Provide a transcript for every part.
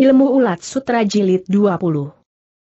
Ilmu Ulat Sutra Jilid 20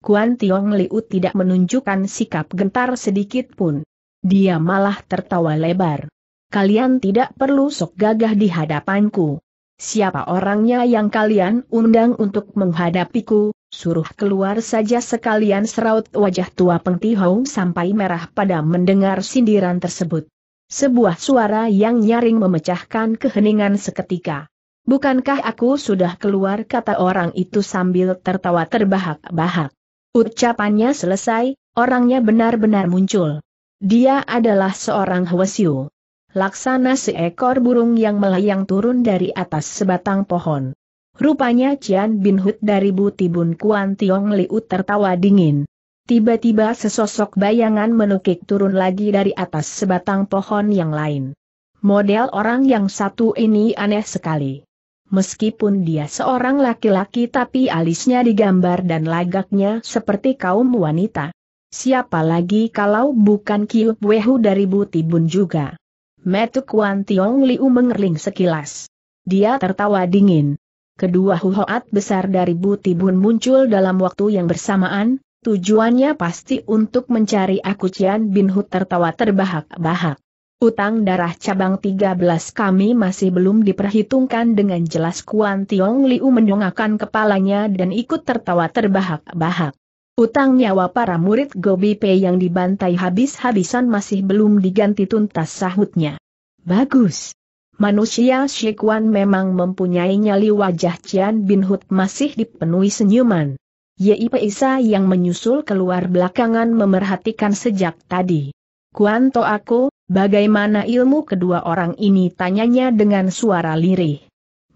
Kuan Tiong Liu tidak menunjukkan sikap gentar sedikit pun. Dia malah tertawa lebar. Kalian tidak perlu sok gagah di hadapanku. Siapa orangnya yang kalian undang untuk menghadapiku, suruh keluar saja sekalian seraut wajah tua Peng Pengtihau sampai merah pada mendengar sindiran tersebut. Sebuah suara yang nyaring memecahkan keheningan seketika. Bukankah aku sudah keluar kata orang itu sambil tertawa terbahak-bahak. Ucapannya selesai, orangnya benar-benar muncul. Dia adalah seorang Hwasyu. Laksana seekor burung yang melayang turun dari atas sebatang pohon. Rupanya Cian Bin Hud dari Butibun Kuan Tiong Liu tertawa dingin. Tiba-tiba sesosok bayangan menukik turun lagi dari atas sebatang pohon yang lain. Model orang yang satu ini aneh sekali. Meskipun dia seorang laki-laki tapi alisnya digambar dan lagaknya seperti kaum wanita. Siapa lagi kalau bukan Kiu Wehu dari Butibun juga. Metu Kuan Tiong Liu mengerling sekilas. Dia tertawa dingin. Kedua huhoat besar dari Butibun muncul dalam waktu yang bersamaan, tujuannya pasti untuk mencari aku Cian Bin Hu tertawa terbahak-bahak. Utang darah cabang 13 kami masih belum diperhitungkan dengan jelas Kuan Tiong Liu menyongakkan kepalanya dan ikut tertawa terbahak-bahak. Utang nyawa para murid Gobi Pei yang dibantai habis-habisan masih belum diganti tuntas sahutnya. Bagus. Manusia Shikuan memang mempunyai nyali wajah Cian Bin Hut masih dipenuhi senyuman. Yip Isa yang menyusul keluar belakangan memerhatikan sejak tadi. Kuanto aku, Bagaimana ilmu kedua orang ini tanyanya dengan suara lirih.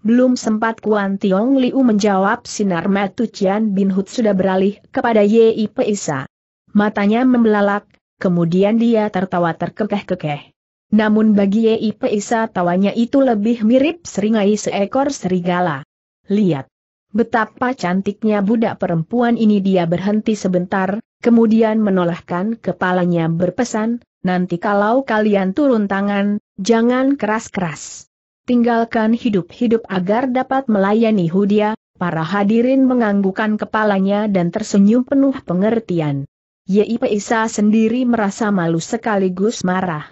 Belum sempat Kuan Tiong Liu menjawab sinar Matu Cian Bin Hud sudah beralih kepada Yi Peisa. Matanya membelalak, kemudian dia tertawa terkekeh-kekeh. Namun bagi Yi Peisa tawanya itu lebih mirip seringai seekor serigala. Lihat. Betapa cantiknya budak perempuan ini dia berhenti sebentar, kemudian menolahkan kepalanya berpesan, Nanti kalau kalian turun tangan, jangan keras-keras. Tinggalkan hidup-hidup agar dapat melayani Hudia, para hadirin menganggukan kepalanya dan tersenyum penuh pengertian. Yip Isa sendiri merasa malu sekaligus marah.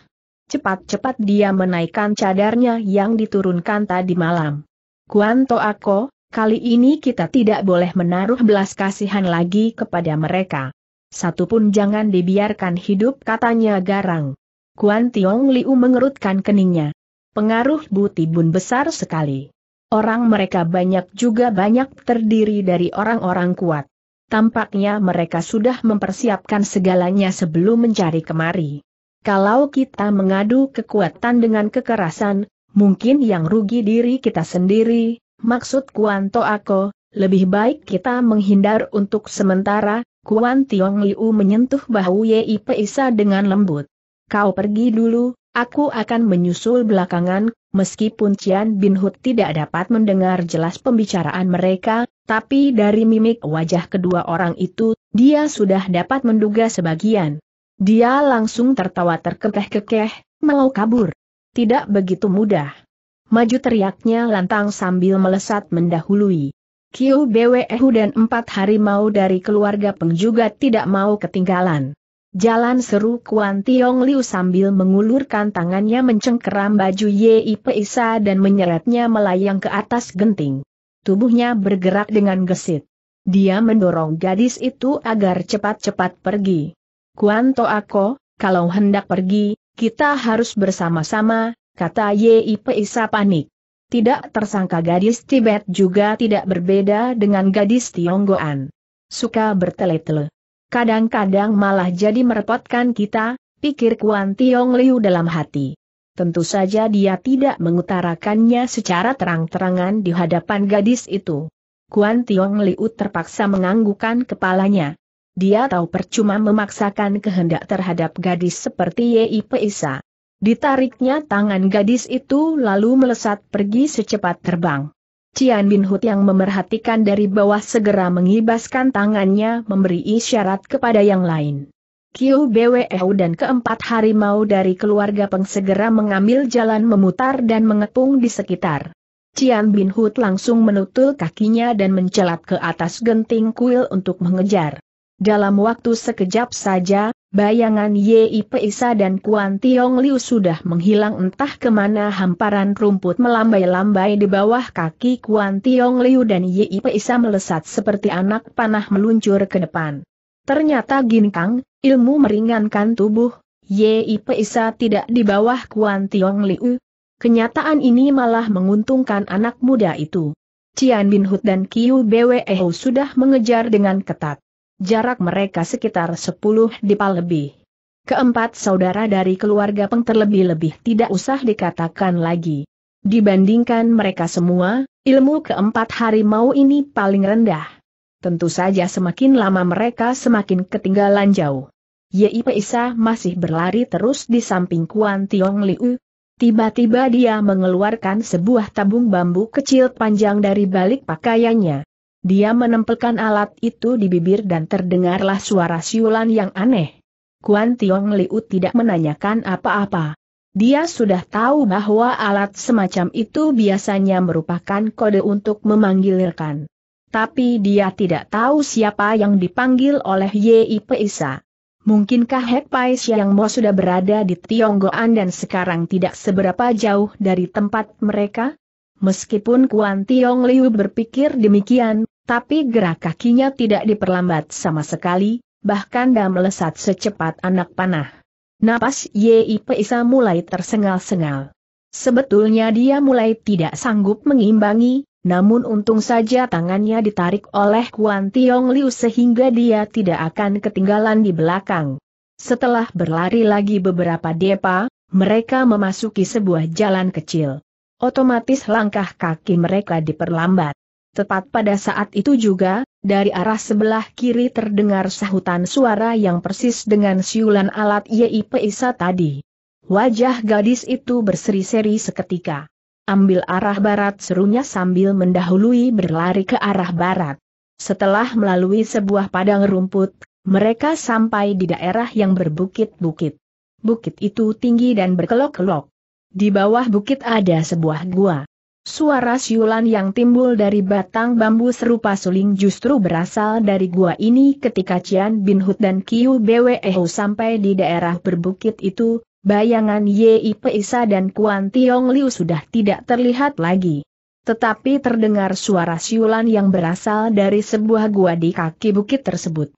Cepat-cepat dia menaikkan cadarnya yang diturunkan tadi malam. Kuanto Ako, kali ini kita tidak boleh menaruh belas kasihan lagi kepada mereka. Satu pun jangan dibiarkan hidup katanya garang. Kuan Tiong Liu mengerutkan keningnya. Pengaruh buti bun besar sekali. Orang mereka banyak juga banyak terdiri dari orang-orang kuat. Tampaknya mereka sudah mempersiapkan segalanya sebelum mencari kemari. Kalau kita mengadu kekuatan dengan kekerasan, mungkin yang rugi diri kita sendiri, maksud Kuan Toako, lebih baik kita menghindar untuk sementara, Kuan Tiong Liu menyentuh bahu Yi Peisa dengan lembut. Kau pergi dulu, aku akan menyusul belakangan, meskipun Cian Bin Hut tidak dapat mendengar jelas pembicaraan mereka, tapi dari mimik wajah kedua orang itu, dia sudah dapat menduga sebagian. Dia langsung tertawa terkekeh-kekeh, mau kabur. Tidak begitu mudah. Maju teriaknya lantang sambil melesat mendahului. Kiu Bwe dan empat harimau dari keluarga Peng juga tidak mau ketinggalan. Jalan seru Kuan Tiong Liu sambil mengulurkan tangannya mencengkeram baju Yi Peisa dan menyeretnya melayang ke atas genting. Tubuhnya bergerak dengan gesit. Dia mendorong gadis itu agar cepat-cepat pergi. Kuan To kalau hendak pergi, kita harus bersama-sama, kata Yi Peisa panik. Tidak tersangka gadis Tibet juga tidak berbeda dengan gadis Tionggoan. Suka bertele-tele. Kadang-kadang malah jadi merepotkan kita, pikir Kuan Tiong Liu dalam hati. Tentu saja dia tidak mengutarakannya secara terang-terangan di hadapan gadis itu. Kuan Tiong Liu terpaksa menganggukkan kepalanya. Dia tahu percuma memaksakan kehendak terhadap gadis seperti Yip Sa. Ditariknya tangan gadis itu lalu melesat pergi secepat terbang. Cian Bin Hut yang memerhatikan dari bawah segera mengibaskan tangannya memberi isyarat kepada yang lain. Kiu BWEU dan keempat harimau dari keluarga Peng segera mengambil jalan memutar dan mengepung di sekitar. Cian Bin Hut langsung menutul kakinya dan mencelat ke atas genting kuil untuk mengejar. Dalam waktu sekejap saja, Bayangan Pei Sa dan Kuan Tiong Liu sudah menghilang entah kemana hamparan rumput melambai-lambai di bawah kaki Kuan Tiong Liu dan Pei Sa melesat seperti anak panah meluncur ke depan. Ternyata ginkang, ilmu meringankan tubuh, Pei Sa tidak di bawah Kuan Tiong Liu. Kenyataan ini malah menguntungkan anak muda itu. Cian Bin Hut dan Kiu Bwe sudah mengejar dengan ketat. Jarak mereka sekitar 10 dipal lebih. Keempat saudara dari keluarga Peng terlebih-lebih tidak usah dikatakan lagi. Dibandingkan mereka semua, ilmu keempat harimau ini paling rendah. Tentu saja semakin lama mereka semakin ketinggalan jauh. Yi Peisa masih berlari terus di samping Kuan Tiong Liu. Tiba-tiba dia mengeluarkan sebuah tabung bambu kecil panjang dari balik pakaiannya. Dia menempelkan alat itu di bibir dan terdengarlah suara siulan yang aneh. Kuan Tiong Liu tidak menanyakan apa-apa. Dia sudah tahu bahwa alat semacam itu biasanya merupakan kode untuk memanggilkan. Tapi dia tidak tahu siapa yang dipanggil oleh Yi Peisa. Mungkinkah Hek Pai Siang Mo sudah berada di Tionggoan dan sekarang tidak seberapa jauh dari tempat mereka? Meskipun Kuan Tiong Liu berpikir demikian, tapi gerak kakinya tidak diperlambat sama sekali, bahkan dah melesat secepat anak panah. Napas YIP Isa mulai tersengal-sengal. Sebetulnya dia mulai tidak sanggup mengimbangi, namun untung saja tangannya ditarik oleh Kuan Tiong Liu sehingga dia tidak akan ketinggalan di belakang. Setelah berlari lagi beberapa depa, mereka memasuki sebuah jalan kecil. Otomatis langkah kaki mereka diperlambat. Tepat pada saat itu juga, dari arah sebelah kiri terdengar sahutan suara yang persis dengan siulan alat YIPISA tadi. Wajah gadis itu berseri-seri seketika. Ambil arah barat serunya sambil mendahului berlari ke arah barat. Setelah melalui sebuah padang rumput, mereka sampai di daerah yang berbukit-bukit. Bukit itu tinggi dan berkelok-kelok. Di bawah bukit ada sebuah gua. Suara siulan yang timbul dari batang bambu serupa suling justru berasal dari gua ini ketika Cian Bin Hut dan Kiu Ho sampai di daerah berbukit itu, bayangan Yi Peisa dan Kuan Tiong Liu sudah tidak terlihat lagi. Tetapi terdengar suara siulan yang berasal dari sebuah gua di kaki bukit tersebut.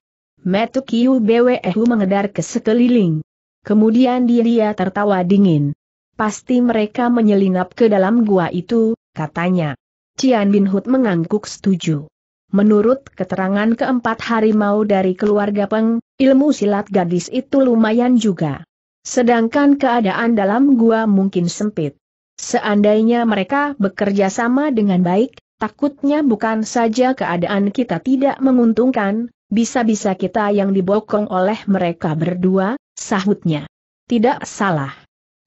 Metu Kiu Ho mengedar ke sekeliling. Kemudian dia tertawa dingin. Pasti mereka menyelinap ke dalam gua itu, katanya. Cian Bin Hud mengangguk setuju. Menurut keterangan keempat harimau dari keluarga Peng, ilmu silat gadis itu lumayan juga. Sedangkan keadaan dalam gua mungkin sempit. Seandainya mereka bekerja sama dengan baik, takutnya bukan saja keadaan kita tidak menguntungkan, bisa-bisa kita yang dibokong oleh mereka berdua, sahutnya. Tidak salah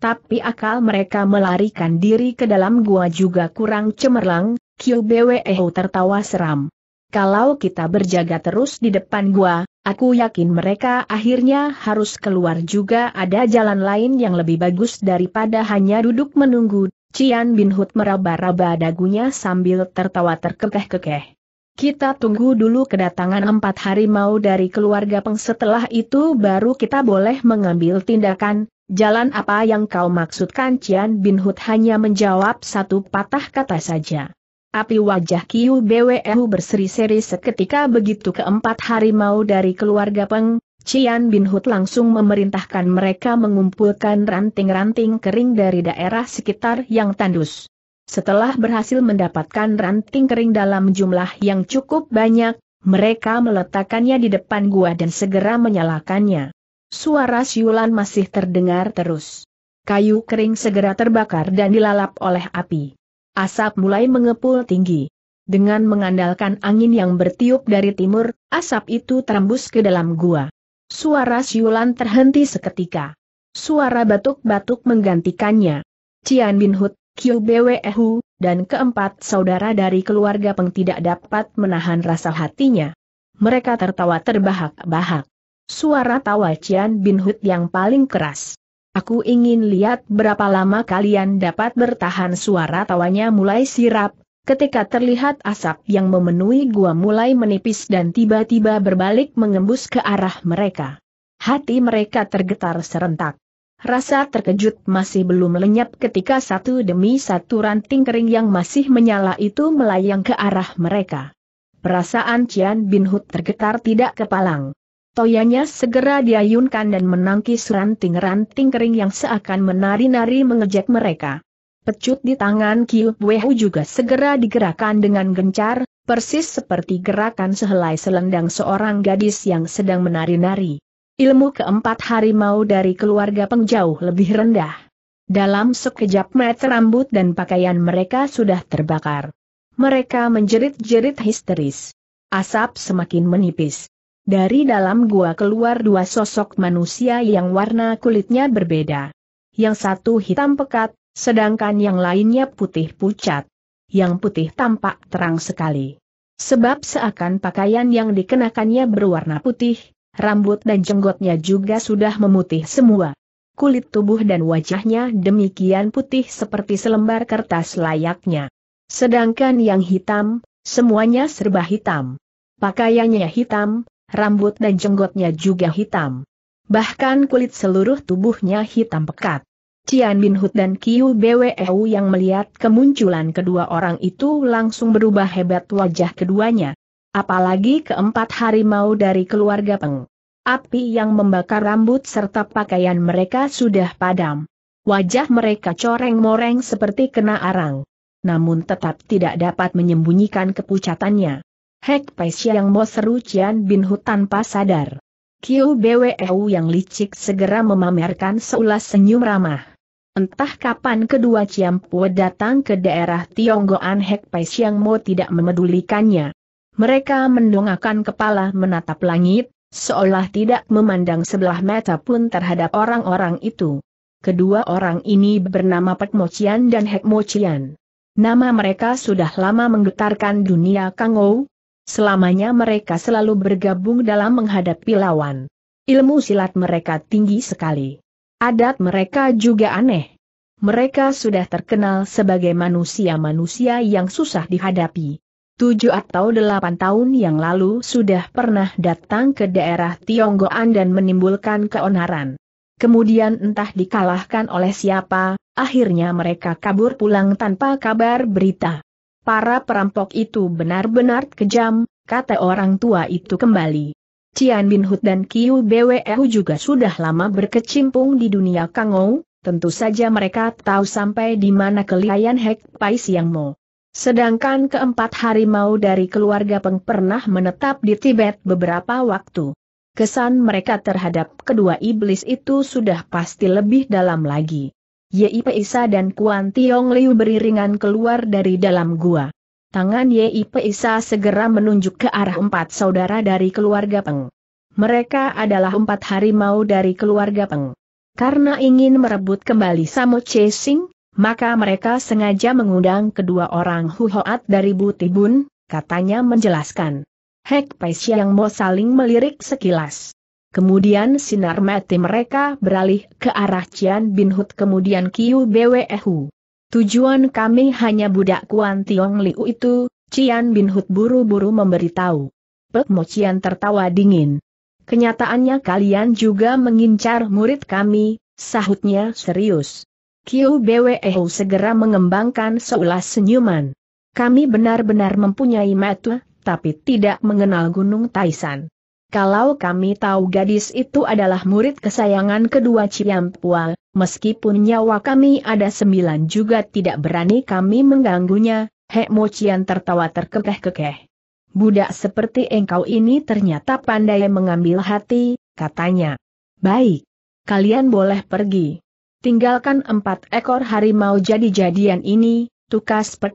tapi akal mereka melarikan diri ke dalam gua juga kurang cemerlang, QBWEO tertawa seram. Kalau kita berjaga terus di depan gua, aku yakin mereka akhirnya harus keluar juga ada jalan lain yang lebih bagus daripada hanya duduk menunggu. Cian Bin Hud meraba-raba dagunya sambil tertawa terkekeh-kekeh. Kita tunggu dulu kedatangan empat harimau dari keluarga Peng setelah itu baru kita boleh mengambil tindakan, Jalan apa yang kau maksudkan Cian Bin Hud hanya menjawab satu patah kata saja. Api wajah Kiu BWU berseri-seri seketika begitu keempat harimau dari keluarga Peng, Cian Bin Hud langsung memerintahkan mereka mengumpulkan ranting-ranting kering dari daerah sekitar yang tandus. Setelah berhasil mendapatkan ranting kering dalam jumlah yang cukup banyak, mereka meletakkannya di depan gua dan segera menyalakannya suara siulan masih terdengar terus. Kayu kering segera terbakar dan dilalap oleh api. Asap mulai mengepul tinggi. Dengan mengandalkan angin yang bertiup dari timur, asap itu terembus ke dalam gua. Suara siulan terhenti seketika. Suara batuk-batuk menggantikannya. Cian Bin Hut, Kiu Bwe Ehu, dan keempat saudara dari keluarga Peng tidak dapat menahan rasa hatinya. Mereka tertawa terbahak-bahak. Suara tawa Cian Bin Hud yang paling keras. Aku ingin lihat berapa lama kalian dapat bertahan suara tawanya mulai sirap, ketika terlihat asap yang memenuhi gua mulai menipis dan tiba-tiba berbalik mengembus ke arah mereka. Hati mereka tergetar serentak. Rasa terkejut masih belum lenyap ketika satu demi satu ranting kering yang masih menyala itu melayang ke arah mereka. Perasaan Cian Bin Hud tergetar tidak kepalang. Toyanya segera diayunkan dan menangkis ranting-ranting kering yang seakan menari-nari mengejek mereka. Pecut di tangan Kiu Wehu juga segera digerakkan dengan gencar, persis seperti gerakan sehelai selendang seorang gadis yang sedang menari-nari. Ilmu keempat harimau dari keluarga pengjauh lebih rendah. Dalam sekejap mata rambut dan pakaian mereka sudah terbakar. Mereka menjerit-jerit histeris. Asap semakin menipis. Dari dalam gua keluar dua sosok manusia yang warna kulitnya berbeda. Yang satu hitam pekat, sedangkan yang lainnya putih pucat. Yang putih tampak terang sekali. Sebab seakan pakaian yang dikenakannya berwarna putih, rambut dan jenggotnya juga sudah memutih semua. Kulit tubuh dan wajahnya demikian putih seperti selembar kertas layaknya. Sedangkan yang hitam, semuanya serba hitam. Pakaiannya hitam, rambut dan jenggotnya juga hitam. Bahkan kulit seluruh tubuhnya hitam pekat. Cian Bin Hut dan Kiu Bweu yang melihat kemunculan kedua orang itu langsung berubah hebat wajah keduanya. Apalagi keempat harimau dari keluarga Peng. Api yang membakar rambut serta pakaian mereka sudah padam. Wajah mereka coreng-moreng seperti kena arang. Namun tetap tidak dapat menyembunyikan kepucatannya. Hek Pai Siang Mo seru Cian Bin Hu tanpa sadar. Kiu BWEU yang licik segera memamerkan seulas senyum ramah. Entah kapan kedua Pue datang ke daerah Tionggoan Hek Pai Siang Mo tidak memedulikannya. Mereka mendongakkan kepala menatap langit, seolah tidak memandang sebelah mata pun terhadap orang-orang itu. Kedua orang ini bernama Pek Mo Cian dan Hek Mo Cian. Nama mereka sudah lama menggetarkan dunia Kangou, Selamanya mereka selalu bergabung dalam menghadapi lawan. Ilmu silat mereka tinggi sekali. Adat mereka juga aneh. Mereka sudah terkenal sebagai manusia-manusia yang susah dihadapi. Tujuh atau delapan tahun yang lalu sudah pernah datang ke daerah Tionggoan dan menimbulkan keonaran. Kemudian entah dikalahkan oleh siapa, akhirnya mereka kabur pulang tanpa kabar berita. Para perampok itu benar-benar kejam, kata orang tua itu kembali. Cian Bin Hud dan Kiu Bwehu juga sudah lama berkecimpung di dunia Kangou, tentu saja mereka tahu sampai di mana kelihayan Hek Pai Siang Mo. Sedangkan keempat harimau dari keluarga Peng pernah menetap di Tibet beberapa waktu. Kesan mereka terhadap kedua iblis itu sudah pasti lebih dalam lagi. Yip Isa dan Kuan Tiong Liu beriringan keluar dari dalam gua. Tangan Yip Isa segera menunjuk ke arah empat saudara dari keluarga Peng. Mereka adalah empat harimau dari keluarga Peng. Karena ingin merebut kembali Samo Chasing, maka mereka sengaja mengundang kedua orang Huhoat dari Butibun, katanya menjelaskan. Hek Pei yang mau saling melirik sekilas. Kemudian sinar mati mereka beralih ke arah Cian Bin Hut kemudian Kiu Bwe Hu. Tujuan kami hanya budak Kuan Tiong Liu itu, Cian Bin Hut buru-buru memberitahu. Pek Mo Cian tertawa dingin. Kenyataannya kalian juga mengincar murid kami, sahutnya serius. Kiu Bwe Hu segera mengembangkan seulas senyuman. Kami benar-benar mempunyai mata, tapi tidak mengenal Gunung Taisan. Kalau kami tahu gadis itu adalah murid kesayangan kedua Ciampua, meskipun nyawa kami ada sembilan juga tidak berani kami mengganggunya, Hek Mochian tertawa terkekeh-kekeh. Budak seperti engkau ini ternyata pandai mengambil hati, katanya. Baik. Kalian boleh pergi. Tinggalkan empat ekor harimau jadi-jadian ini, tukas Pek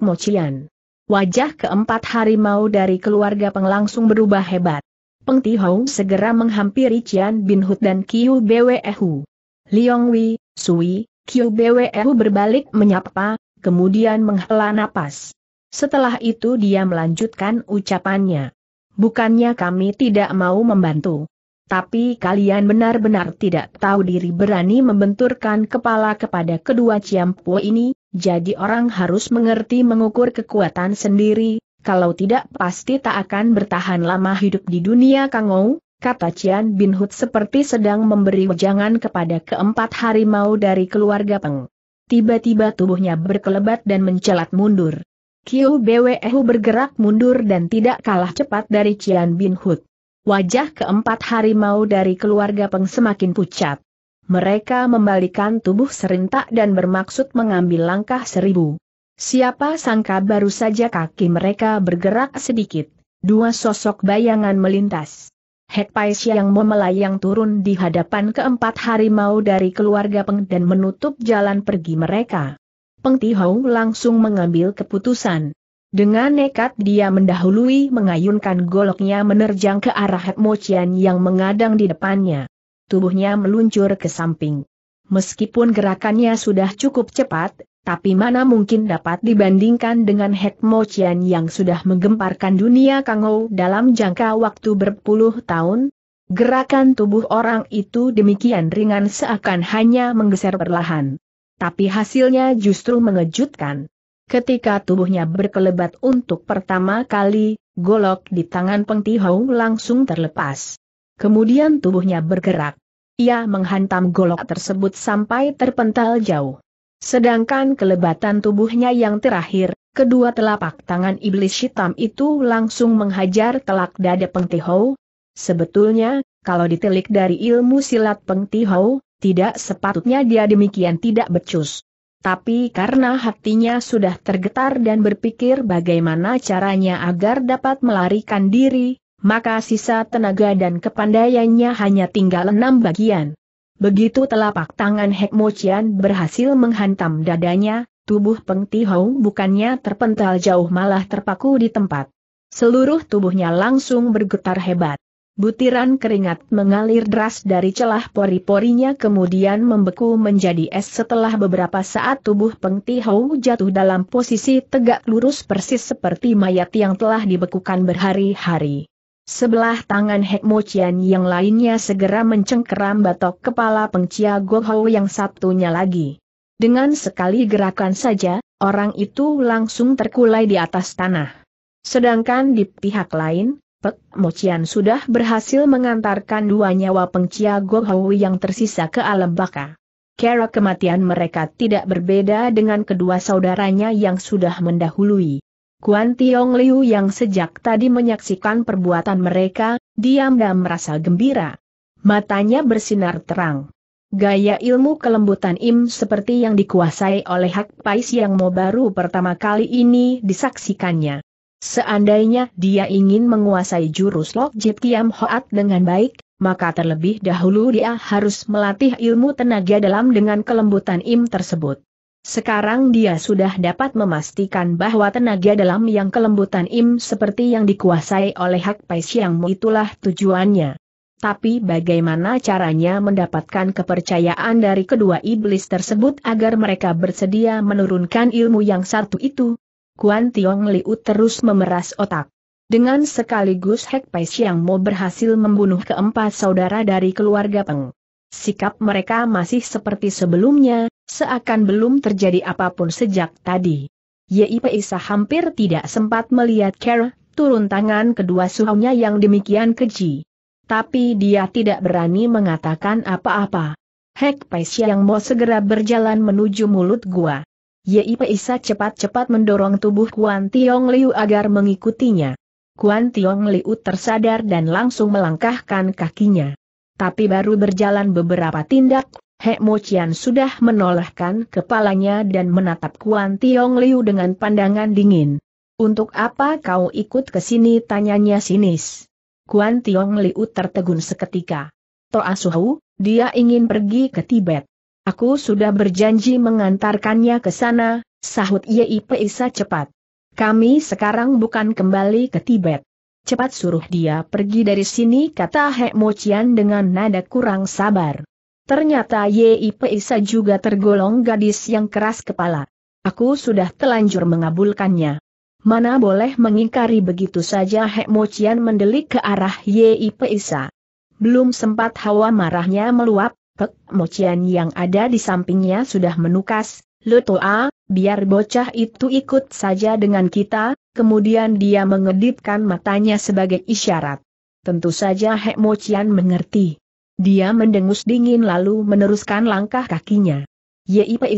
Wajah keempat harimau dari keluarga penglangsung berubah hebat. Peng Tihou segera menghampiri Cian Bin Hut dan Kiu Bwe Hu. Liong Wei, Sui, Kiu Bwe Hu berbalik menyapa, kemudian menghela napas. Setelah itu dia melanjutkan ucapannya. Bukannya kami tidak mau membantu. Tapi kalian benar-benar tidak tahu diri berani membenturkan kepala kepada kedua ciampu ini, jadi orang harus mengerti mengukur kekuatan sendiri, kalau tidak pasti tak akan bertahan lama hidup di dunia Kangou, kata Cian Bin Hud seperti sedang memberi wejangan kepada keempat harimau dari keluarga Peng. Tiba-tiba tubuhnya berkelebat dan mencelat mundur. Kiu Bwehu bergerak mundur dan tidak kalah cepat dari Cian Bin Hud. Wajah keempat harimau dari keluarga Peng semakin pucat. Mereka membalikan tubuh serentak dan bermaksud mengambil langkah seribu. Siapa sangka baru saja kaki mereka bergerak sedikit, dua sosok bayangan melintas. Hek Paisya yang memelayang turun di hadapan keempat harimau dari keluarga Peng dan menutup jalan pergi mereka. Peng Tihau langsung mengambil keputusan. Dengan nekat dia mendahului mengayunkan goloknya menerjang ke arah Hek Mochian yang mengadang di depannya. Tubuhnya meluncur ke samping. Meskipun gerakannya sudah cukup cepat, tapi mana mungkin dapat dibandingkan dengan Hek Mo Chien yang sudah menggemparkan dunia Kangou dalam jangka waktu berpuluh tahun? Gerakan tubuh orang itu demikian ringan seakan hanya menggeser perlahan. Tapi hasilnya justru mengejutkan. Ketika tubuhnya berkelebat untuk pertama kali, golok di tangan Peng Tihau langsung terlepas. Kemudian tubuhnya bergerak. Ia menghantam golok tersebut sampai terpental jauh. Sedangkan kelebatan tubuhnya yang terakhir, kedua telapak tangan iblis hitam itu langsung menghajar telak dada Peng Tihou. Sebetulnya, kalau ditelik dari ilmu silat Peng Tihou, tidak sepatutnya dia demikian tidak becus. Tapi karena hatinya sudah tergetar dan berpikir bagaimana caranya agar dapat melarikan diri, maka sisa tenaga dan kepandaiannya hanya tinggal enam bagian. Begitu telapak tangan Hek Mochian berhasil menghantam dadanya, tubuh Peng Tihou bukannya terpental jauh malah terpaku di tempat. Seluruh tubuhnya langsung bergetar hebat. Butiran keringat mengalir deras dari celah pori-porinya kemudian membeku menjadi es setelah beberapa saat tubuh Peng Tihou jatuh dalam posisi tegak lurus persis seperti mayat yang telah dibekukan berhari-hari. Sebelah tangan Hek Mo Chian yang lainnya segera mencengkeram batok kepala pengcia Gohou yang satunya lagi. Dengan sekali gerakan saja, orang itu langsung terkulai di atas tanah. Sedangkan di pihak lain, Pek Mocian sudah berhasil mengantarkan dua nyawa pengcia Gohou yang tersisa ke alam baka. Kera kematian mereka tidak berbeda dengan kedua saudaranya yang sudah mendahului. Kuan Tiong Liu yang sejak tadi menyaksikan perbuatan mereka, diam dan merasa gembira. Matanya bersinar terang. Gaya ilmu kelembutan Im seperti yang dikuasai oleh Hak Pais yang mau baru pertama kali ini disaksikannya. Seandainya dia ingin menguasai jurus Lok Jip Kiam Hoat dengan baik, maka terlebih dahulu dia harus melatih ilmu tenaga dalam dengan kelembutan Im tersebut. Sekarang dia sudah dapat memastikan bahwa tenaga dalam yang kelembutan Im seperti yang dikuasai oleh Hak Pai Xiangmu itulah tujuannya. Tapi bagaimana caranya mendapatkan kepercayaan dari kedua iblis tersebut agar mereka bersedia menurunkan ilmu yang satu itu? Kuan Tiong Liu terus memeras otak. Dengan sekaligus Hak Pai Xiangmu berhasil membunuh keempat saudara dari keluarga Peng. Sikap mereka masih seperti sebelumnya, seakan belum terjadi apapun sejak tadi. YIP Isa hampir tidak sempat melihat Kara, turun tangan kedua suhunya yang demikian keji. Tapi dia tidak berani mengatakan apa-apa. Hek Paisya yang mau segera berjalan menuju mulut gua. YIP Isa cepat-cepat mendorong tubuh Kuan Tiong Liu agar mengikutinya. Kuan Tiong Liu tersadar dan langsung melangkahkan kakinya tapi baru berjalan beberapa tindak, He Mo Chian sudah menolehkan kepalanya dan menatap Kuan Tiong Liu dengan pandangan dingin. Untuk apa kau ikut ke sini tanyanya sinis. Kuan Tiong Liu tertegun seketika. Toa ah Suhu, dia ingin pergi ke Tibet. Aku sudah berjanji mengantarkannya ke sana, sahut Yei Sa cepat. Kami sekarang bukan kembali ke Tibet cepat suruh dia pergi dari sini kata Hek Mocian dengan nada kurang sabar. Ternyata Yei Isa juga tergolong gadis yang keras kepala. Aku sudah telanjur mengabulkannya. Mana boleh mengingkari begitu saja Hek Mocian mendelik ke arah Yei Isa. Belum sempat hawa marahnya meluap, Pek Mocian yang ada di sampingnya sudah menukas, Lutoa, ah, biar bocah itu ikut saja dengan kita, kemudian dia mengedipkan matanya sebagai isyarat. Tentu saja Hek Mochian mengerti. Dia mendengus dingin lalu meneruskan langkah kakinya.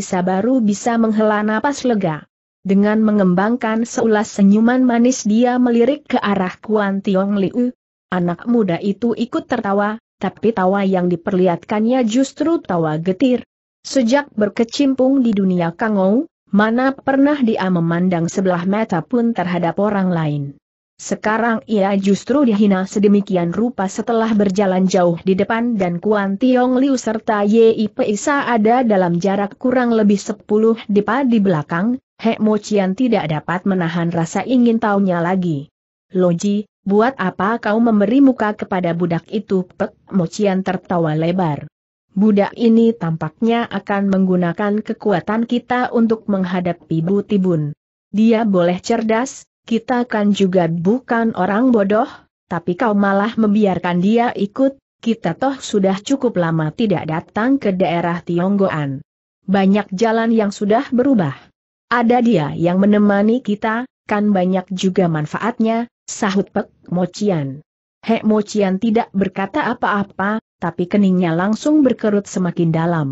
Sa baru bisa menghela napas lega. Dengan mengembangkan seulas senyuman manis dia melirik ke arah Kuan Tiong Liu. Anak muda itu ikut tertawa, tapi tawa yang diperlihatkannya justru tawa getir, Sejak berkecimpung di dunia Kangou, mana pernah dia memandang sebelah mata pun terhadap orang lain. Sekarang ia justru dihina sedemikian rupa setelah berjalan jauh di depan dan Kuan Tiong Liu serta Pei Sa ada dalam jarak kurang lebih 10 depa di belakang, Hek Mo Chian tidak dapat menahan rasa ingin tahunya lagi. Loji, buat apa kau memberi muka kepada budak itu? Pek Mo Chian tertawa lebar. Budak ini tampaknya akan menggunakan kekuatan kita untuk menghadapi Bu Tibun. Dia boleh cerdas, kita kan juga bukan orang bodoh, tapi kau malah membiarkan dia ikut, kita toh sudah cukup lama tidak datang ke daerah Tionggoan. Banyak jalan yang sudah berubah. Ada dia yang menemani kita, kan banyak juga manfaatnya, sahut Pek Mocian. Hek Mocian tidak berkata apa-apa, tapi keningnya langsung berkerut semakin dalam.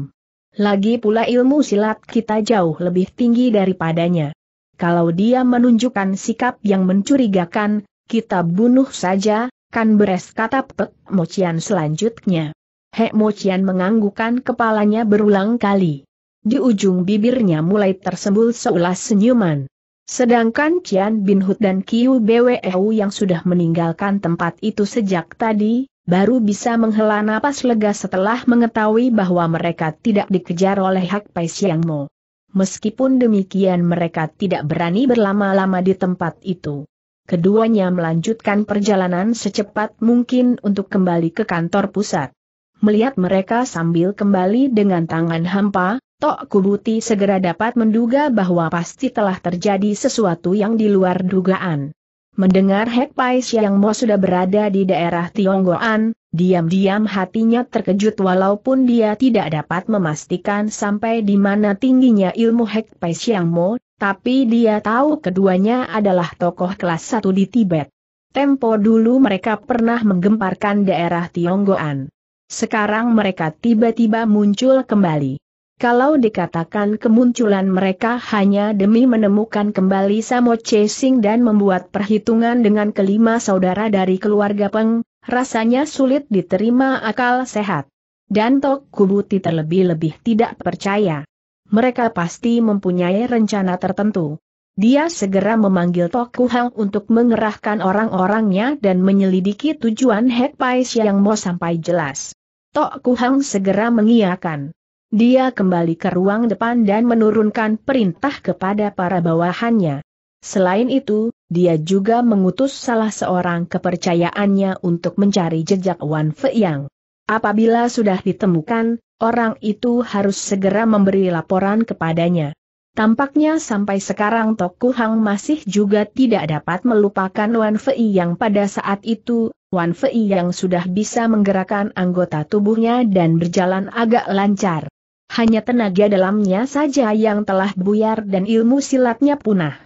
Lagi pula ilmu silat kita jauh lebih tinggi daripadanya. Kalau dia menunjukkan sikap yang mencurigakan, kita bunuh saja, kan beres kata Pek Mocian selanjutnya. Hek Mocian menganggukan kepalanya berulang kali. Di ujung bibirnya mulai tersembul seulas senyuman. Sedangkan Cian Bin Hut dan Kiu Bweu yang sudah meninggalkan tempat itu sejak tadi, baru bisa menghela napas lega setelah mengetahui bahwa mereka tidak dikejar oleh Hak Pai Siang Mo. Meskipun demikian mereka tidak berani berlama-lama di tempat itu. Keduanya melanjutkan perjalanan secepat mungkin untuk kembali ke kantor pusat. Melihat mereka sambil kembali dengan tangan hampa, Tok Kubuti segera dapat menduga bahwa pasti telah terjadi sesuatu yang di luar dugaan. Mendengar Hek Pai Siang Mo sudah berada di daerah Tionggoan, diam-diam hatinya terkejut walaupun dia tidak dapat memastikan sampai di mana tingginya ilmu Hek Pai Siang Mo, tapi dia tahu keduanya adalah tokoh kelas satu di Tibet. Tempo dulu mereka pernah menggemparkan daerah Tionggoan. Sekarang mereka tiba-tiba muncul kembali. Kalau dikatakan kemunculan mereka hanya demi menemukan kembali Samo Chasing dan membuat perhitungan dengan kelima saudara dari keluarga Peng, rasanya sulit diterima akal sehat. Dan Tok Kubuti terlebih-lebih tidak percaya. Mereka pasti mempunyai rencana tertentu. Dia segera memanggil Tok Kuhang untuk mengerahkan orang-orangnya dan menyelidiki tujuan Hek Pai Siang Mo sampai jelas. Tok Kuhang segera mengiakan. Dia kembali ke ruang depan dan menurunkan perintah kepada para bawahannya. Selain itu, dia juga mengutus salah seorang kepercayaannya untuk mencari jejak Wan Feiyang. Apabila sudah ditemukan, orang itu harus segera memberi laporan kepadanya. Tampaknya sampai sekarang Toku Hang masih juga tidak dapat melupakan Wan Fei Yang. pada saat itu, Wan Fei yang sudah bisa menggerakkan anggota tubuhnya dan berjalan agak lancar hanya tenaga dalamnya saja yang telah buyar dan ilmu silatnya punah.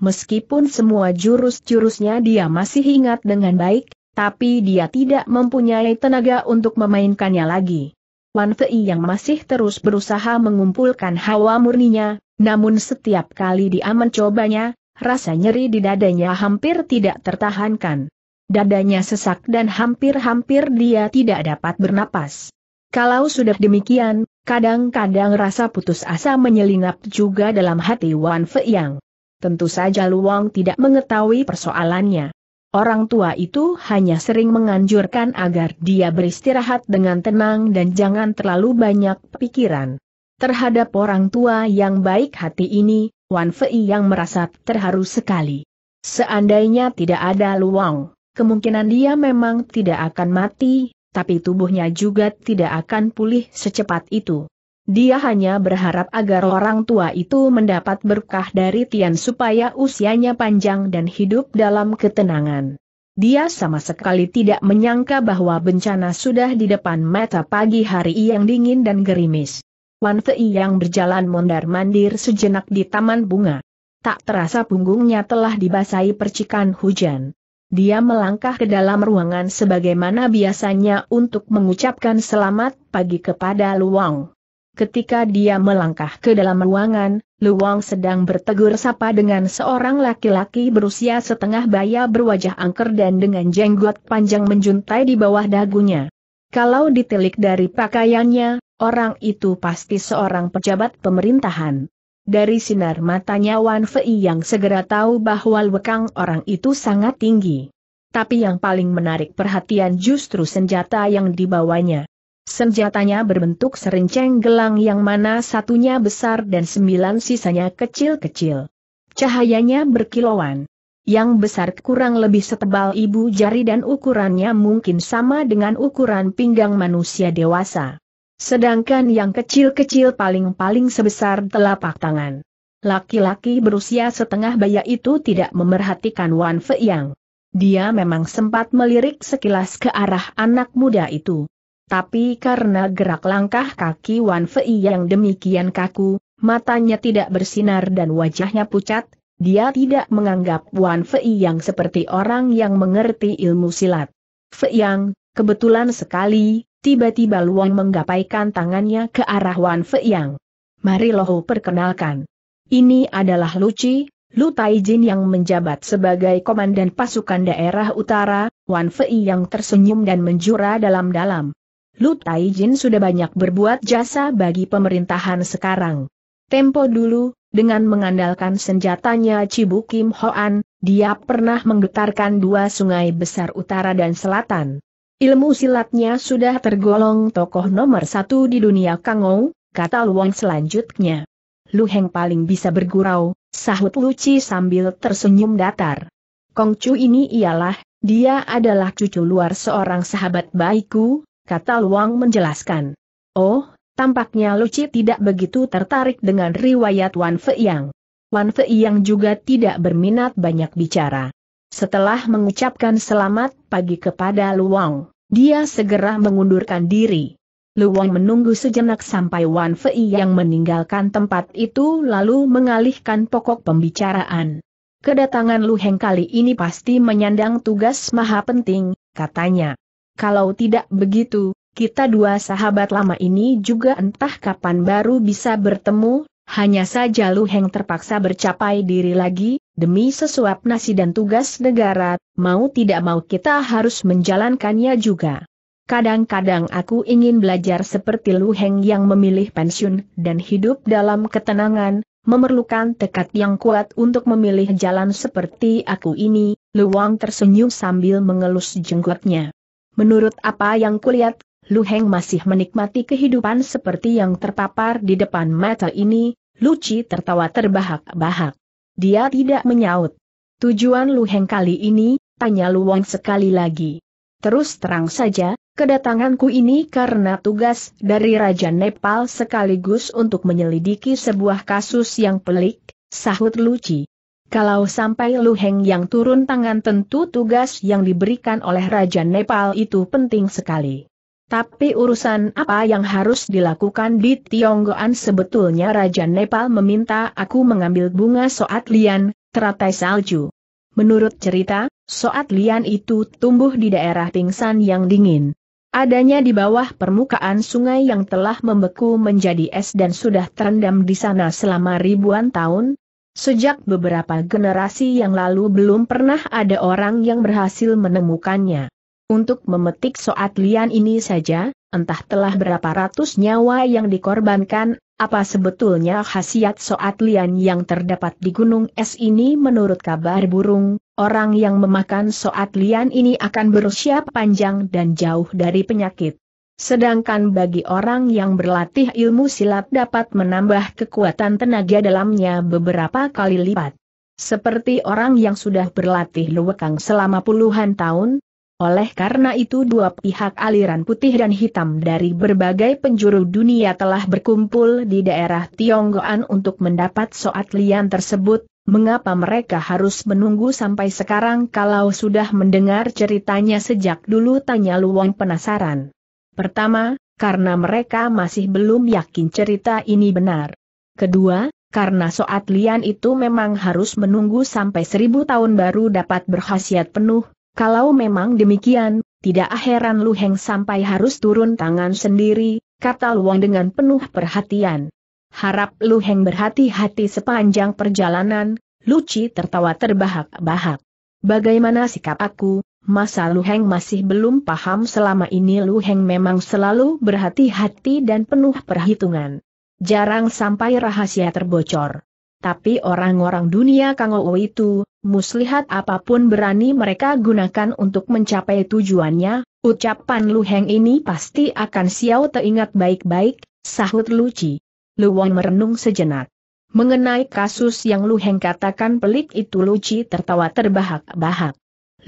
Meskipun semua jurus-jurusnya dia masih ingat dengan baik, tapi dia tidak mempunyai tenaga untuk memainkannya lagi. Wan Fei yang masih terus berusaha mengumpulkan hawa murninya, namun setiap kali dia mencobanya, rasa nyeri di dadanya hampir tidak tertahankan. Dadanya sesak dan hampir-hampir dia tidak dapat bernapas. Kalau sudah demikian, Kadang-kadang rasa putus asa menyelinap juga dalam hati Wan yang. Tentu saja Luang tidak mengetahui persoalannya. Orang tua itu hanya sering menganjurkan agar dia beristirahat dengan tenang dan jangan terlalu banyak pikiran. Terhadap orang tua yang baik hati ini, Wan Fei yang merasa terharu sekali. Seandainya tidak ada Luang, kemungkinan dia memang tidak akan mati, tapi tubuhnya juga tidak akan pulih secepat itu. Dia hanya berharap agar orang tua itu mendapat berkah dari Tian supaya usianya panjang dan hidup dalam ketenangan. Dia sama sekali tidak menyangka bahwa bencana sudah di depan mata pagi hari yang dingin dan gerimis. Wan Fei yang berjalan mondar-mandir sejenak di taman bunga. Tak terasa punggungnya telah dibasahi percikan hujan dia melangkah ke dalam ruangan sebagaimana biasanya untuk mengucapkan selamat pagi kepada Luang. Ketika dia melangkah ke dalam ruangan, Luang sedang bertegur sapa dengan seorang laki-laki berusia setengah baya berwajah angker dan dengan jenggot panjang menjuntai di bawah dagunya. Kalau ditilik dari pakaiannya, orang itu pasti seorang pejabat pemerintahan. Dari sinar matanya Wan Fei yang segera tahu bahwa lekang orang itu sangat tinggi. Tapi yang paling menarik perhatian justru senjata yang dibawanya. Senjatanya berbentuk serenceng gelang yang mana satunya besar dan sembilan sisanya kecil-kecil. Cahayanya berkilauan. Yang besar kurang lebih setebal ibu jari dan ukurannya mungkin sama dengan ukuran pinggang manusia dewasa. Sedangkan yang kecil-kecil paling-paling sebesar telapak tangan. Laki-laki berusia setengah baya itu tidak memerhatikan Wan Fei Yang. Dia memang sempat melirik sekilas ke arah anak muda itu. Tapi karena gerak langkah kaki Wan Fei yang demikian kaku, matanya tidak bersinar dan wajahnya pucat, dia tidak menganggap Wan Fei yang seperti orang yang mengerti ilmu silat. Fei yang, kebetulan sekali, Tiba-tiba Luang menggapaikan tangannya ke arah Wan Feiyang. Mari Lohu perkenalkan. Ini adalah Luci, Lu Taijin yang menjabat sebagai komandan pasukan daerah utara, Wan Fei yang tersenyum dan menjura dalam-dalam. Lu Taijin sudah banyak berbuat jasa bagi pemerintahan sekarang. Tempo dulu, dengan mengandalkan senjatanya Cibu Kim Hoan, dia pernah menggetarkan dua sungai besar utara dan selatan. Ilmu silatnya sudah tergolong tokoh nomor satu di dunia Kangou, kata Luang selanjutnya. Lu Heng paling bisa bergurau, sahut Luci sambil tersenyum datar. Kongcu ini ialah, dia adalah cucu luar seorang sahabat baikku, kata Luang menjelaskan. Oh, tampaknya Luci tidak begitu tertarik dengan riwayat Wan Yang. Wan Yang juga tidak berminat banyak bicara. Setelah mengucapkan selamat pagi kepada Luang, dia segera mengundurkan diri. Luang menunggu sejenak sampai Wan Fei yang meninggalkan tempat itu lalu mengalihkan pokok pembicaraan. Kedatangan Lu Heng kali ini pasti menyandang tugas maha penting, katanya. Kalau tidak begitu, kita dua sahabat lama ini juga entah kapan baru bisa bertemu, hanya saja Lu Heng terpaksa bercapai diri lagi, demi sesuap nasi dan tugas negara, mau tidak mau kita harus menjalankannya juga. Kadang-kadang aku ingin belajar seperti Lu Heng yang memilih pensiun dan hidup dalam ketenangan, memerlukan tekad yang kuat untuk memilih jalan seperti aku ini, Luang tersenyum sambil mengelus jenggotnya. Menurut apa yang kulihat, Lu Heng masih menikmati kehidupan seperti yang terpapar di depan mata ini, Luci tertawa terbahak-bahak. Dia tidak menyaut. Tujuan Lu Heng kali ini, tanya Lu Wang sekali lagi. Terus terang saja, kedatanganku ini karena tugas dari Raja Nepal sekaligus untuk menyelidiki sebuah kasus yang pelik, sahut Luci. Kalau sampai Lu Heng yang turun tangan tentu tugas yang diberikan oleh Raja Nepal itu penting sekali. Tapi urusan apa yang harus dilakukan di Tionggoan sebetulnya Raja Nepal meminta aku mengambil bunga soat lian, teratai salju. Menurut cerita, soat lian itu tumbuh di daerah pingsan yang dingin. Adanya di bawah permukaan sungai yang telah membeku menjadi es dan sudah terendam di sana selama ribuan tahun, Sejak beberapa generasi yang lalu belum pernah ada orang yang berhasil menemukannya. Untuk memetik soat lian ini saja, entah telah berapa ratus nyawa yang dikorbankan, apa sebetulnya khasiat soat lian yang terdapat di gunung es ini menurut kabar burung, orang yang memakan soat lian ini akan berusia panjang dan jauh dari penyakit. Sedangkan bagi orang yang berlatih ilmu silat dapat menambah kekuatan tenaga dalamnya beberapa kali lipat. Seperti orang yang sudah berlatih luwakang selama puluhan tahun, oleh karena itu dua pihak aliran putih dan hitam dari berbagai penjuru dunia telah berkumpul di daerah Tionggoan untuk mendapat soat lian tersebut, mengapa mereka harus menunggu sampai sekarang kalau sudah mendengar ceritanya sejak dulu tanya Luwong penasaran. Pertama, karena mereka masih belum yakin cerita ini benar. Kedua, karena soat lian itu memang harus menunggu sampai seribu tahun baru dapat berkhasiat penuh, kalau memang demikian, tidak heran Lu Heng sampai harus turun tangan sendiri, kata Luang dengan penuh perhatian. Harap Lu Heng berhati-hati sepanjang perjalanan, Luci tertawa terbahak-bahak. Bagaimana sikap aku, masa Lu Heng masih belum paham selama ini Lu Heng memang selalu berhati-hati dan penuh perhitungan. Jarang sampai rahasia terbocor. Tapi orang-orang dunia Kang Ou itu, muslihat apapun berani mereka gunakan untuk mencapai tujuannya, ucapan Lu Heng ini pasti akan Xiao teringat baik-baik, sahut Lu Chi. Lu Wang merenung sejenak. Mengenai kasus yang Lu Heng katakan pelik itu Lu Chi tertawa terbahak-bahak.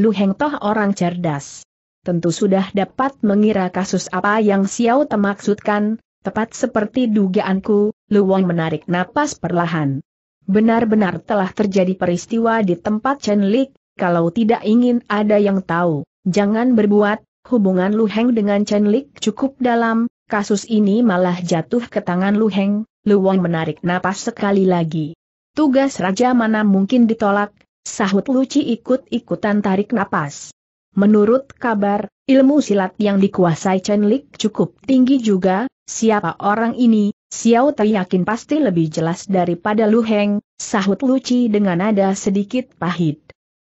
Lu Heng toh orang cerdas. Tentu sudah dapat mengira kasus apa yang Xiao maksudkan. tepat seperti dugaanku, Lu Wang menarik napas perlahan. Benar-benar telah terjadi peristiwa di tempat Chen Lik, kalau tidak ingin ada yang tahu, jangan berbuat, hubungan Lu Heng dengan Chen Lik cukup dalam, kasus ini malah jatuh ke tangan Lu Heng, Lu Wang menarik napas sekali lagi. Tugas raja mana mungkin ditolak, sahut Luci ikut-ikutan tarik napas. Menurut kabar, ilmu silat yang dikuasai Chen Lik cukup tinggi juga, siapa orang ini, Xiao Tai yakin pasti lebih jelas daripada Lu Heng, sahut Luci dengan nada sedikit pahit.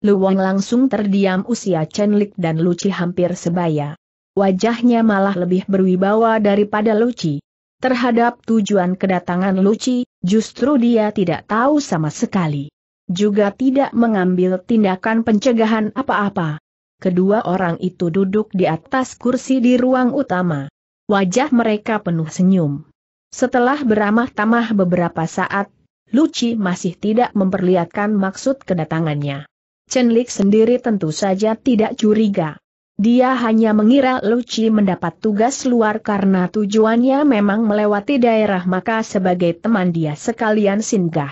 Lu Wang langsung terdiam usia Chen Lik dan Luci hampir sebaya. Wajahnya malah lebih berwibawa daripada Luci. Terhadap tujuan kedatangan Luci, justru dia tidak tahu sama sekali. Juga tidak mengambil tindakan pencegahan apa-apa. Kedua orang itu duduk di atas kursi di ruang utama. Wajah mereka penuh senyum. Setelah beramah tamah beberapa saat, Luci masih tidak memperlihatkan maksud kedatangannya. Chen Li sendiri tentu saja tidak curiga. Dia hanya mengira Luci mendapat tugas luar karena tujuannya memang melewati daerah maka sebagai teman dia sekalian singgah.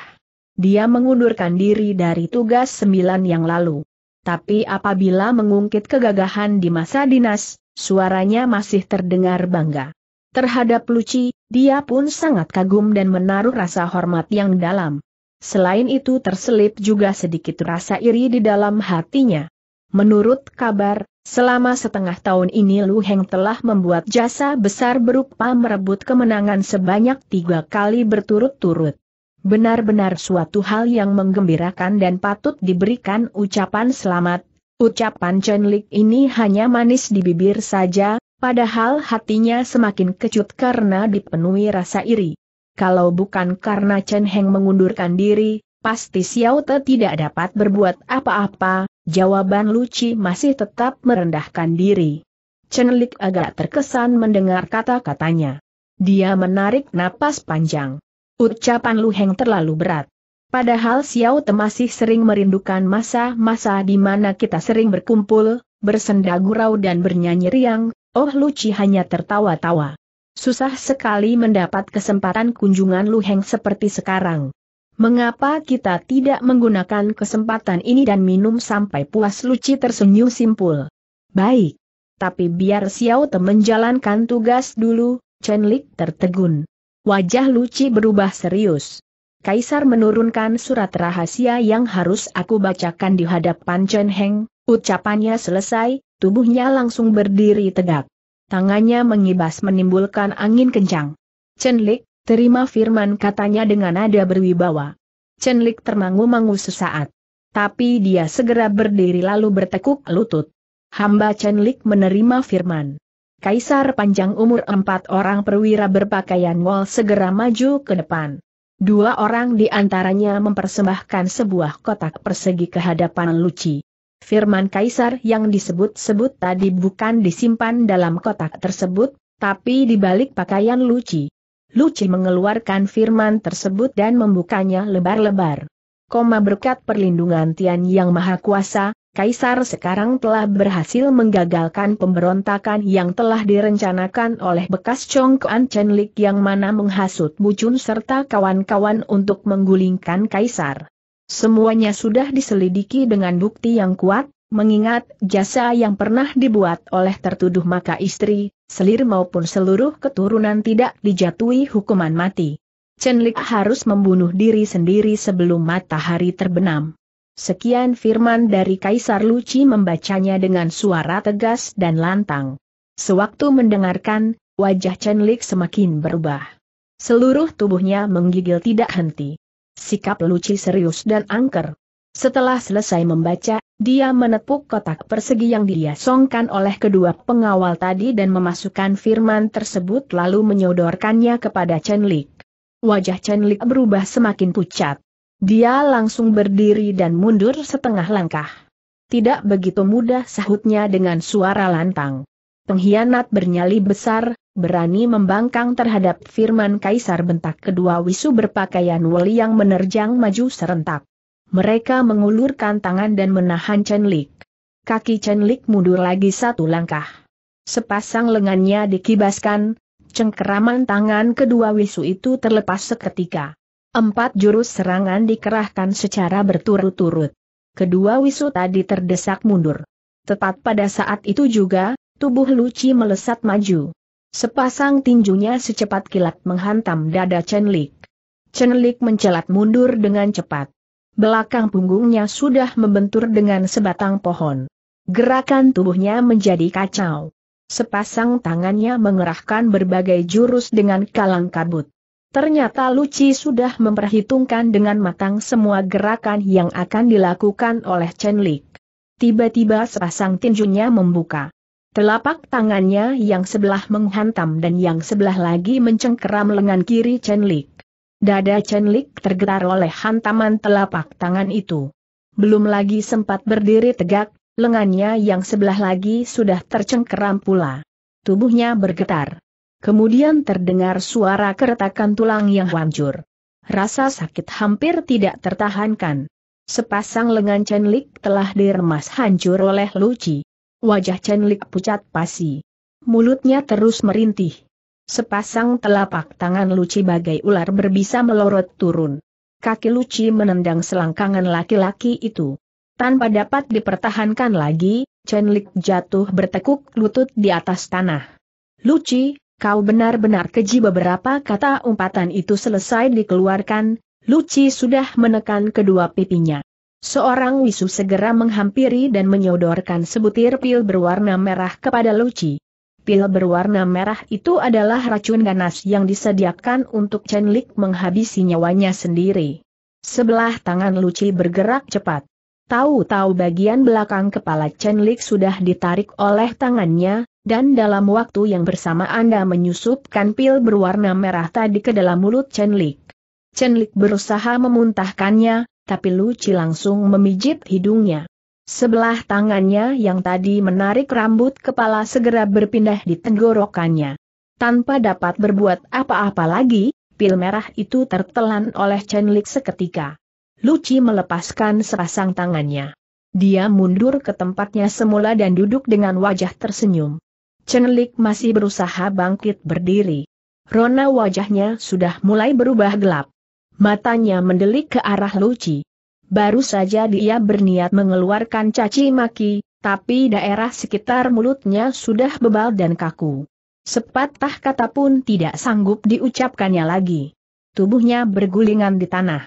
Dia mengundurkan diri dari tugas sembilan yang lalu. Tapi apabila mengungkit kegagahan di masa dinas, suaranya masih terdengar bangga. Terhadap Luci, dia pun sangat kagum dan menaruh rasa hormat yang dalam. Selain itu terselip juga sedikit rasa iri di dalam hatinya. Menurut kabar, selama setengah tahun ini Lu Heng telah membuat jasa besar berupa merebut kemenangan sebanyak tiga kali berturut-turut benar-benar suatu hal yang menggembirakan dan patut diberikan ucapan selamat. Ucapan Chen Lik ini hanya manis di bibir saja, Padahal hatinya semakin kecut karena dipenuhi rasa iri. Kalau bukan karena Chen Heng mengundurkan diri, pasti Xiao Te tidak dapat berbuat apa-apa, jawaban Luci masih tetap merendahkan diri. Chen Lik agak terkesan mendengar kata-katanya. Dia menarik napas panjang. Ucapan Lu Heng terlalu berat. Padahal Xiao Te masih sering merindukan masa-masa di mana kita sering berkumpul, bersenda gurau dan bernyanyi riang, Oh Luci hanya tertawa-tawa. Susah sekali mendapat kesempatan kunjungan Lu Heng seperti sekarang. Mengapa kita tidak menggunakan kesempatan ini dan minum sampai puas Luci tersenyum simpul. Baik. Tapi biar Xiao Te menjalankan tugas dulu, Chen Li tertegun. Wajah Luci berubah serius. Kaisar menurunkan surat rahasia yang harus aku bacakan di hadapan Chen Heng, ucapannya selesai, Tubuhnya langsung berdiri tegak. Tangannya mengibas menimbulkan angin kencang. Chen Lik, terima firman katanya dengan nada berwibawa. Chen Lik termangu-mangu sesaat. Tapi dia segera berdiri lalu bertekuk lutut. Hamba Chen Lik menerima firman. Kaisar panjang umur empat orang perwira berpakaian wol segera maju ke depan. Dua orang di antaranya mempersembahkan sebuah kotak persegi ke hadapan Luci. Firman Kaisar yang disebut-sebut tadi bukan disimpan dalam kotak tersebut, tapi di balik pakaian Luci. Luci mengeluarkan firman tersebut dan membukanya lebar-lebar. Koma berkat perlindungan Tian Yang Maha Kuasa, Kaisar sekarang telah berhasil menggagalkan pemberontakan yang telah direncanakan oleh bekas Chong Chen Chenlik yang mana menghasut Bucun serta kawan-kawan untuk menggulingkan Kaisar. Semuanya sudah diselidiki dengan bukti yang kuat, mengingat jasa yang pernah dibuat oleh tertuduh maka istri, selir maupun seluruh keturunan tidak dijatuhi hukuman mati. Chen Li harus membunuh diri sendiri sebelum matahari terbenam. Sekian firman dari Kaisar Luci membacanya dengan suara tegas dan lantang. Sewaktu mendengarkan, wajah Chen Li semakin berubah. Seluruh tubuhnya menggigil tidak henti. Sikap Luci serius dan angker. Setelah selesai membaca, dia menepuk kotak persegi yang dia songkan oleh kedua pengawal tadi dan memasukkan firman tersebut lalu menyodorkannya kepada Chen Lik. Wajah Chen Lik berubah semakin pucat. Dia langsung berdiri dan mundur setengah langkah. Tidak begitu mudah sahutnya dengan suara lantang. Pengkhianat bernyali besar, berani membangkang terhadap firman kaisar bentak kedua wisu berpakaian wali yang menerjang maju serentak. Mereka mengulurkan tangan dan menahan Chen Lik. Kaki Chen Lik mundur lagi satu langkah. Sepasang lengannya dikibaskan, cengkeraman tangan kedua wisu itu terlepas seketika. Empat jurus serangan dikerahkan secara berturut-turut. Kedua wisu tadi terdesak mundur. Tepat pada saat itu juga, Tubuh Luci melesat maju. Sepasang tinjunya secepat kilat menghantam dada Chen Lik. Chen Lik mencelat mundur dengan cepat. Belakang punggungnya sudah membentur dengan sebatang pohon. Gerakan tubuhnya menjadi kacau. Sepasang tangannya mengerahkan berbagai jurus dengan kalang kabut. Ternyata Luci sudah memperhitungkan dengan matang semua gerakan yang akan dilakukan oleh Chen Lik. Tiba-tiba sepasang tinjunya membuka. Telapak tangannya yang sebelah menghantam dan yang sebelah lagi mencengkeram lengan kiri Chen Lik. Dada Chen Lik tergetar oleh hantaman telapak tangan itu. Belum lagi sempat berdiri tegak, lengannya yang sebelah lagi sudah tercengkeram pula. Tubuhnya bergetar. Kemudian terdengar suara keretakan tulang yang hancur. Rasa sakit hampir tidak tertahankan. Sepasang lengan Chen Lik telah diremas hancur oleh Luci. Wajah Chen Lik pucat pasi. Mulutnya terus merintih. Sepasang telapak tangan Luci bagai ular berbisa melorot turun. Kaki Luci menendang selangkangan laki-laki itu. Tanpa dapat dipertahankan lagi, Chen Lik jatuh bertekuk lutut di atas tanah. Luci, kau benar-benar keji beberapa kata umpatan itu selesai dikeluarkan, Luci sudah menekan kedua pipinya. Seorang wisu segera menghampiri dan menyodorkan sebutir pil berwarna merah kepada Luci. Pil berwarna merah itu adalah racun ganas yang disediakan untuk Chen Lik menghabisi nyawanya sendiri. Sebelah tangan Luci bergerak cepat. Tahu-tahu bagian belakang kepala Chen Lik sudah ditarik oleh tangannya, dan dalam waktu yang bersama Anda menyusupkan pil berwarna merah tadi ke dalam mulut Chen Lik. Chen Lik berusaha memuntahkannya, tapi Luci langsung memijit hidungnya. Sebelah tangannya yang tadi menarik rambut kepala segera berpindah di tenggorokannya. Tanpa dapat berbuat apa-apa lagi, pil merah itu tertelan oleh Chen Lik seketika. Luci melepaskan sepasang tangannya. Dia mundur ke tempatnya semula dan duduk dengan wajah tersenyum. Chen Lik masih berusaha bangkit berdiri. Rona wajahnya sudah mulai berubah gelap. Matanya mendelik ke arah Luci. Baru saja dia berniat mengeluarkan caci maki, tapi daerah sekitar mulutnya sudah bebal dan kaku. Sepatah kata pun tidak sanggup diucapkannya lagi. Tubuhnya bergulingan di tanah.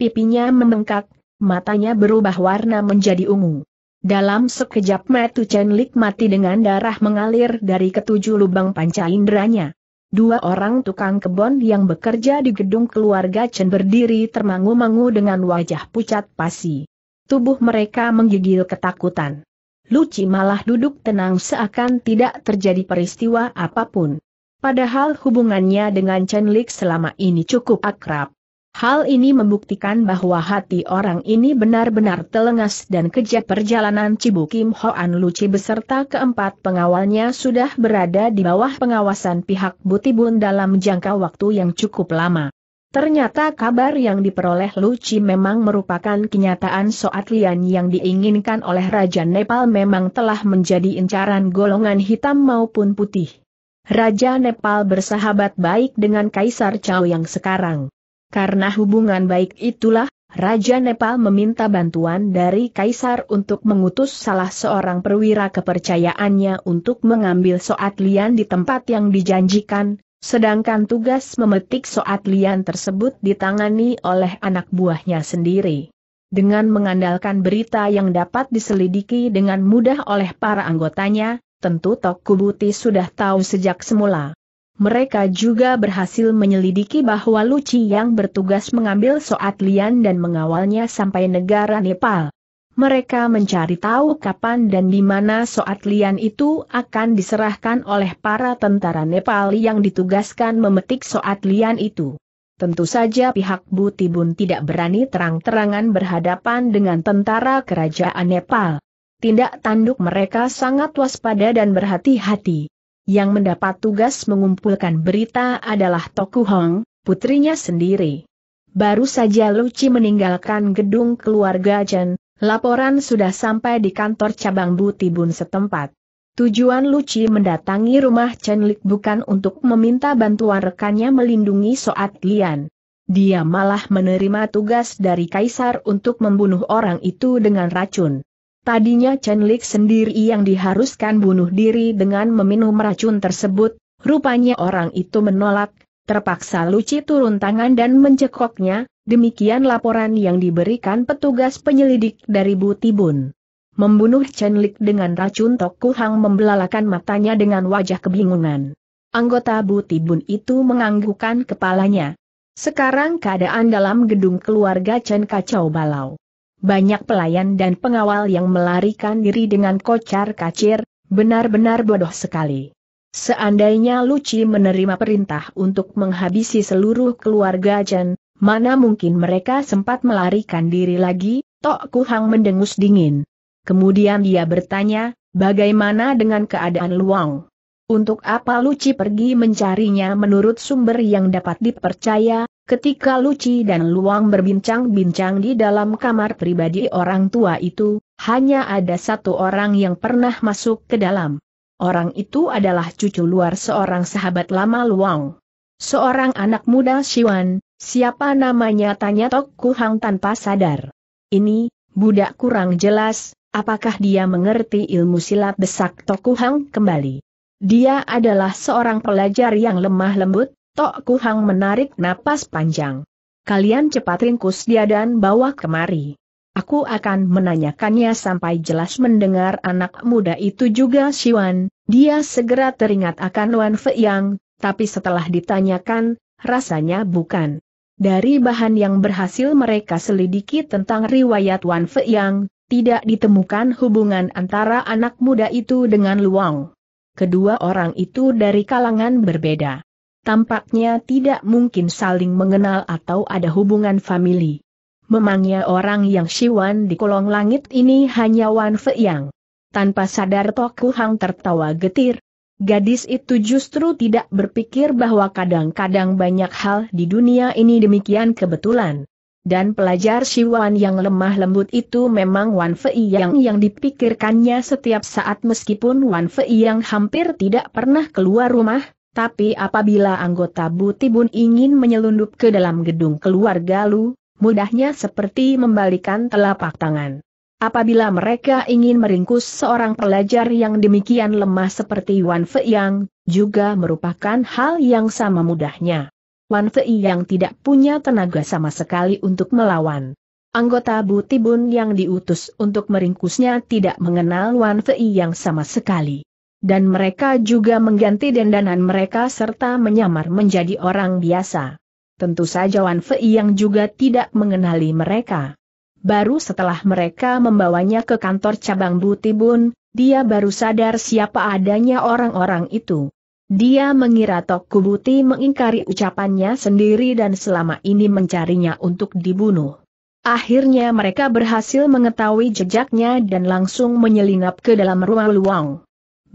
Pipinya membengkak, matanya berubah warna menjadi ungu. Dalam sekejap metu Chen Lik mati dengan darah mengalir dari ketujuh lubang panca inderanya dua orang tukang kebon yang bekerja di gedung keluarga Chen berdiri termangu-mangu dengan wajah pucat pasi. Tubuh mereka menggigil ketakutan. Luci malah duduk tenang seakan tidak terjadi peristiwa apapun. Padahal hubungannya dengan Chen Lik selama ini cukup akrab. Hal ini membuktikan bahwa hati orang ini benar-benar telengas dan kejam perjalanan Cibu Kim Hoan Luci beserta keempat pengawalnya sudah berada di bawah pengawasan pihak Butibun dalam jangka waktu yang cukup lama. Ternyata kabar yang diperoleh Luci memang merupakan kenyataan Soat Lian yang diinginkan oleh Raja Nepal memang telah menjadi incaran golongan hitam maupun putih. Raja Nepal bersahabat baik dengan Kaisar Chao yang sekarang. Karena hubungan baik itulah, Raja Nepal meminta bantuan dari Kaisar untuk mengutus salah seorang perwira kepercayaannya untuk mengambil soat lian di tempat yang dijanjikan, sedangkan tugas memetik soat lian tersebut ditangani oleh anak buahnya sendiri. Dengan mengandalkan berita yang dapat diselidiki dengan mudah oleh para anggotanya, tentu Tok Kubuti sudah tahu sejak semula. Mereka juga berhasil menyelidiki bahwa Luci yang bertugas mengambil Soat Lian dan mengawalnya sampai negara Nepal. Mereka mencari tahu kapan dan di mana Soat Lian itu akan diserahkan oleh para tentara Nepal yang ditugaskan memetik Soat Lian itu. Tentu saja pihak Butibun tidak berani terang-terangan berhadapan dengan tentara kerajaan Nepal. Tindak tanduk mereka sangat waspada dan berhati-hati yang mendapat tugas mengumpulkan berita adalah Toku Hong, putrinya sendiri. Baru saja Luci meninggalkan gedung keluarga Chen, laporan sudah sampai di kantor cabang Butibun setempat. Tujuan Luci mendatangi rumah Chen Lik bukan untuk meminta bantuan rekannya melindungi Soat Lian. Dia malah menerima tugas dari Kaisar untuk membunuh orang itu dengan racun. Tadinya Chen Lik sendiri yang diharuskan bunuh diri dengan meminum racun tersebut, rupanya orang itu menolak, terpaksa Luci turun tangan dan mencekoknya, demikian laporan yang diberikan petugas penyelidik dari Butibun. Membunuh Chen Lik dengan racun Toku Hang membelalakan matanya dengan wajah kebingungan. Anggota Butibun itu menganggukkan kepalanya. Sekarang keadaan dalam gedung keluarga Chen kacau balau banyak pelayan dan pengawal yang melarikan diri dengan kocar kacir, benar-benar bodoh sekali. Seandainya Luci menerima perintah untuk menghabisi seluruh keluarga Chen, mana mungkin mereka sempat melarikan diri lagi, Tok Kuhang mendengus dingin. Kemudian dia bertanya, bagaimana dengan keadaan Luang? Untuk apa Luci pergi mencarinya menurut sumber yang dapat dipercaya, ketika Luci dan Luang berbincang-bincang di dalam kamar pribadi orang tua itu, hanya ada satu orang yang pernah masuk ke dalam. Orang itu adalah cucu luar seorang sahabat lama Luang. Seorang anak muda Siwan, siapa namanya tanya Tok Kuhang tanpa sadar. Ini, budak kurang jelas, apakah dia mengerti ilmu silat besak Tok Kuhang kembali. Dia adalah seorang pelajar yang lemah lembut, Tok Kuhang menarik napas panjang. Kalian cepat ringkus dia dan bawa kemari. Aku akan menanyakannya sampai jelas mendengar anak muda itu juga Siwan, dia segera teringat akan Wan Yang, tapi setelah ditanyakan, rasanya bukan. Dari bahan yang berhasil mereka selidiki tentang riwayat Wan Yang, tidak ditemukan hubungan antara anak muda itu dengan Luang kedua orang itu dari kalangan berbeda. Tampaknya tidak mungkin saling mengenal atau ada hubungan famili. Memangnya orang yang siwan di kolong langit ini hanya Wan Feiyang. Tanpa sadar Toku Hang tertawa getir. Gadis itu justru tidak berpikir bahwa kadang-kadang banyak hal di dunia ini demikian kebetulan dan pelajar Siwan yang lemah lembut itu memang Wan Fei yang yang dipikirkannya setiap saat meskipun Wan Fei yang hampir tidak pernah keluar rumah, tapi apabila anggota Butibun ingin menyelundup ke dalam gedung keluarga Lu, mudahnya seperti membalikan telapak tangan. Apabila mereka ingin meringkus seorang pelajar yang demikian lemah seperti Wan Fei yang, juga merupakan hal yang sama mudahnya. Wan Fei yang tidak punya tenaga sama sekali untuk melawan. Anggota Butibun yang diutus untuk meringkusnya tidak mengenal Wan Fei yang sama sekali. Dan mereka juga mengganti dendanan mereka serta menyamar menjadi orang biasa. Tentu saja Wan Fei yang juga tidak mengenali mereka. Baru setelah mereka membawanya ke kantor cabang Butibun, dia baru sadar siapa adanya orang-orang itu. Dia mengira Tok Kubuti mengingkari ucapannya sendiri dan selama ini mencarinya untuk dibunuh. Akhirnya mereka berhasil mengetahui jejaknya dan langsung menyelinap ke dalam ruang luang.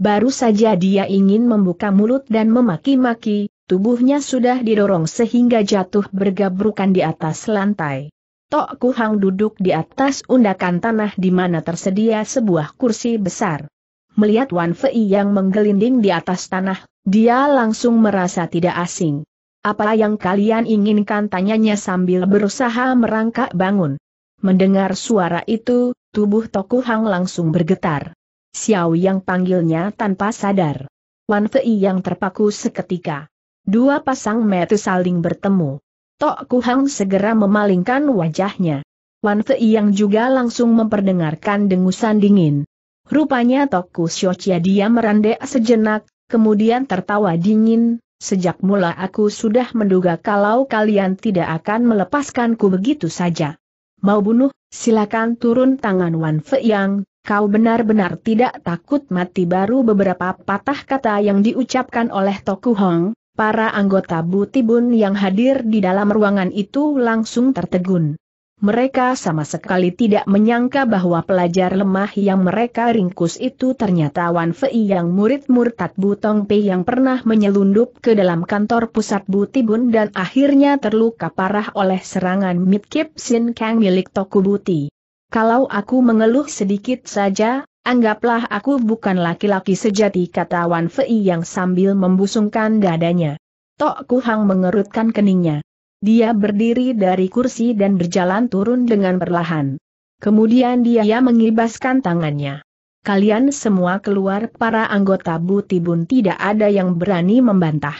Baru saja dia ingin membuka mulut dan memaki-maki, tubuhnya sudah didorong sehingga jatuh bergabrukan di atas lantai. Tok Kuhang duduk di atas undakan tanah di mana tersedia sebuah kursi besar. Melihat Wan Fei yang menggelinding di atas tanah, dia langsung merasa tidak asing. Apa yang kalian inginkan tanyanya sambil berusaha merangkak bangun. Mendengar suara itu, tubuh Toku Hang langsung bergetar. Xiao yang panggilnya tanpa sadar. Wan Fei yang terpaku seketika. Dua pasang mata saling bertemu. Toku Hang segera memalingkan wajahnya. Wan Fei yang juga langsung memperdengarkan dengusan dingin. Rupanya Toku Xiao dia merandek sejenak, kemudian tertawa dingin, sejak mula aku sudah menduga kalau kalian tidak akan melepaskanku begitu saja. Mau bunuh, silakan turun tangan Wan Fei Yang, kau benar-benar tidak takut mati baru beberapa patah kata yang diucapkan oleh Toku Hong, para anggota Butibun yang hadir di dalam ruangan itu langsung tertegun. Mereka sama sekali tidak menyangka bahwa pelajar lemah yang mereka ringkus itu ternyata Wan Fei yang murid murtad Butong Pei yang pernah menyelundup ke dalam kantor pusat Butibun dan akhirnya terluka parah oleh serangan Mid Kip Sin Kang milik Toku Buti. Kalau aku mengeluh sedikit saja, anggaplah aku bukan laki-laki sejati kata Wan Fei yang sambil membusungkan dadanya. Tok Kuhang mengerutkan keningnya. Dia berdiri dari kursi dan berjalan turun dengan perlahan. Kemudian dia mengibaskan tangannya. Kalian semua keluar para anggota Butibun tidak ada yang berani membantah.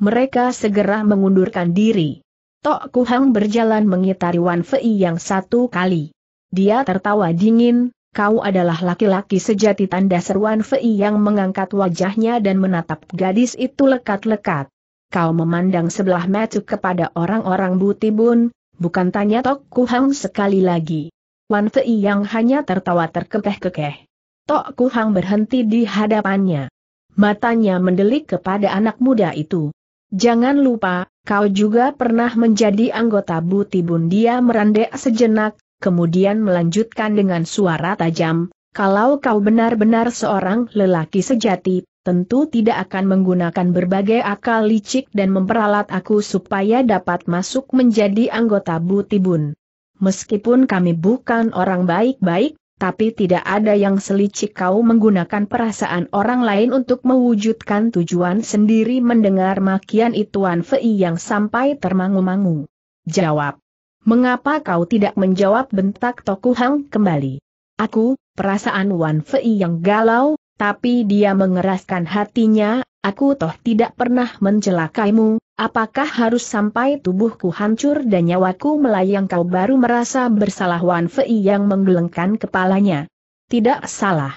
Mereka segera mengundurkan diri. Tok Kuhang berjalan mengitari Wan Fei yang satu kali. Dia tertawa dingin, kau adalah laki-laki sejati tanda seruan Fei yang mengangkat wajahnya dan menatap gadis itu lekat-lekat kau memandang sebelah mata kepada orang-orang Butibun, bukan tanya Tok Kuhang sekali lagi. Wan Fei yang hanya tertawa terkekeh-kekeh. Tok Kuhang berhenti di hadapannya. Matanya mendelik kepada anak muda itu. Jangan lupa, kau juga pernah menjadi anggota Butibun dia merandek sejenak, kemudian melanjutkan dengan suara tajam, kalau kau benar-benar seorang lelaki sejati, tentu tidak akan menggunakan berbagai akal licik dan memperalat aku supaya dapat masuk menjadi anggota Butibun. Meskipun kami bukan orang baik-baik, tapi tidak ada yang selicik kau menggunakan perasaan orang lain untuk mewujudkan tujuan sendiri mendengar makian ituan Fei yang sampai termangu-mangu. Jawab. Mengapa kau tidak menjawab bentak Toku Hang kembali? Aku, perasaan Wan Fei yang galau, tapi dia mengeraskan hatinya, aku toh tidak pernah mencelakaimu, apakah harus sampai tubuhku hancur dan nyawaku melayang kau baru merasa bersalah Wan Fei yang menggelengkan kepalanya. Tidak salah.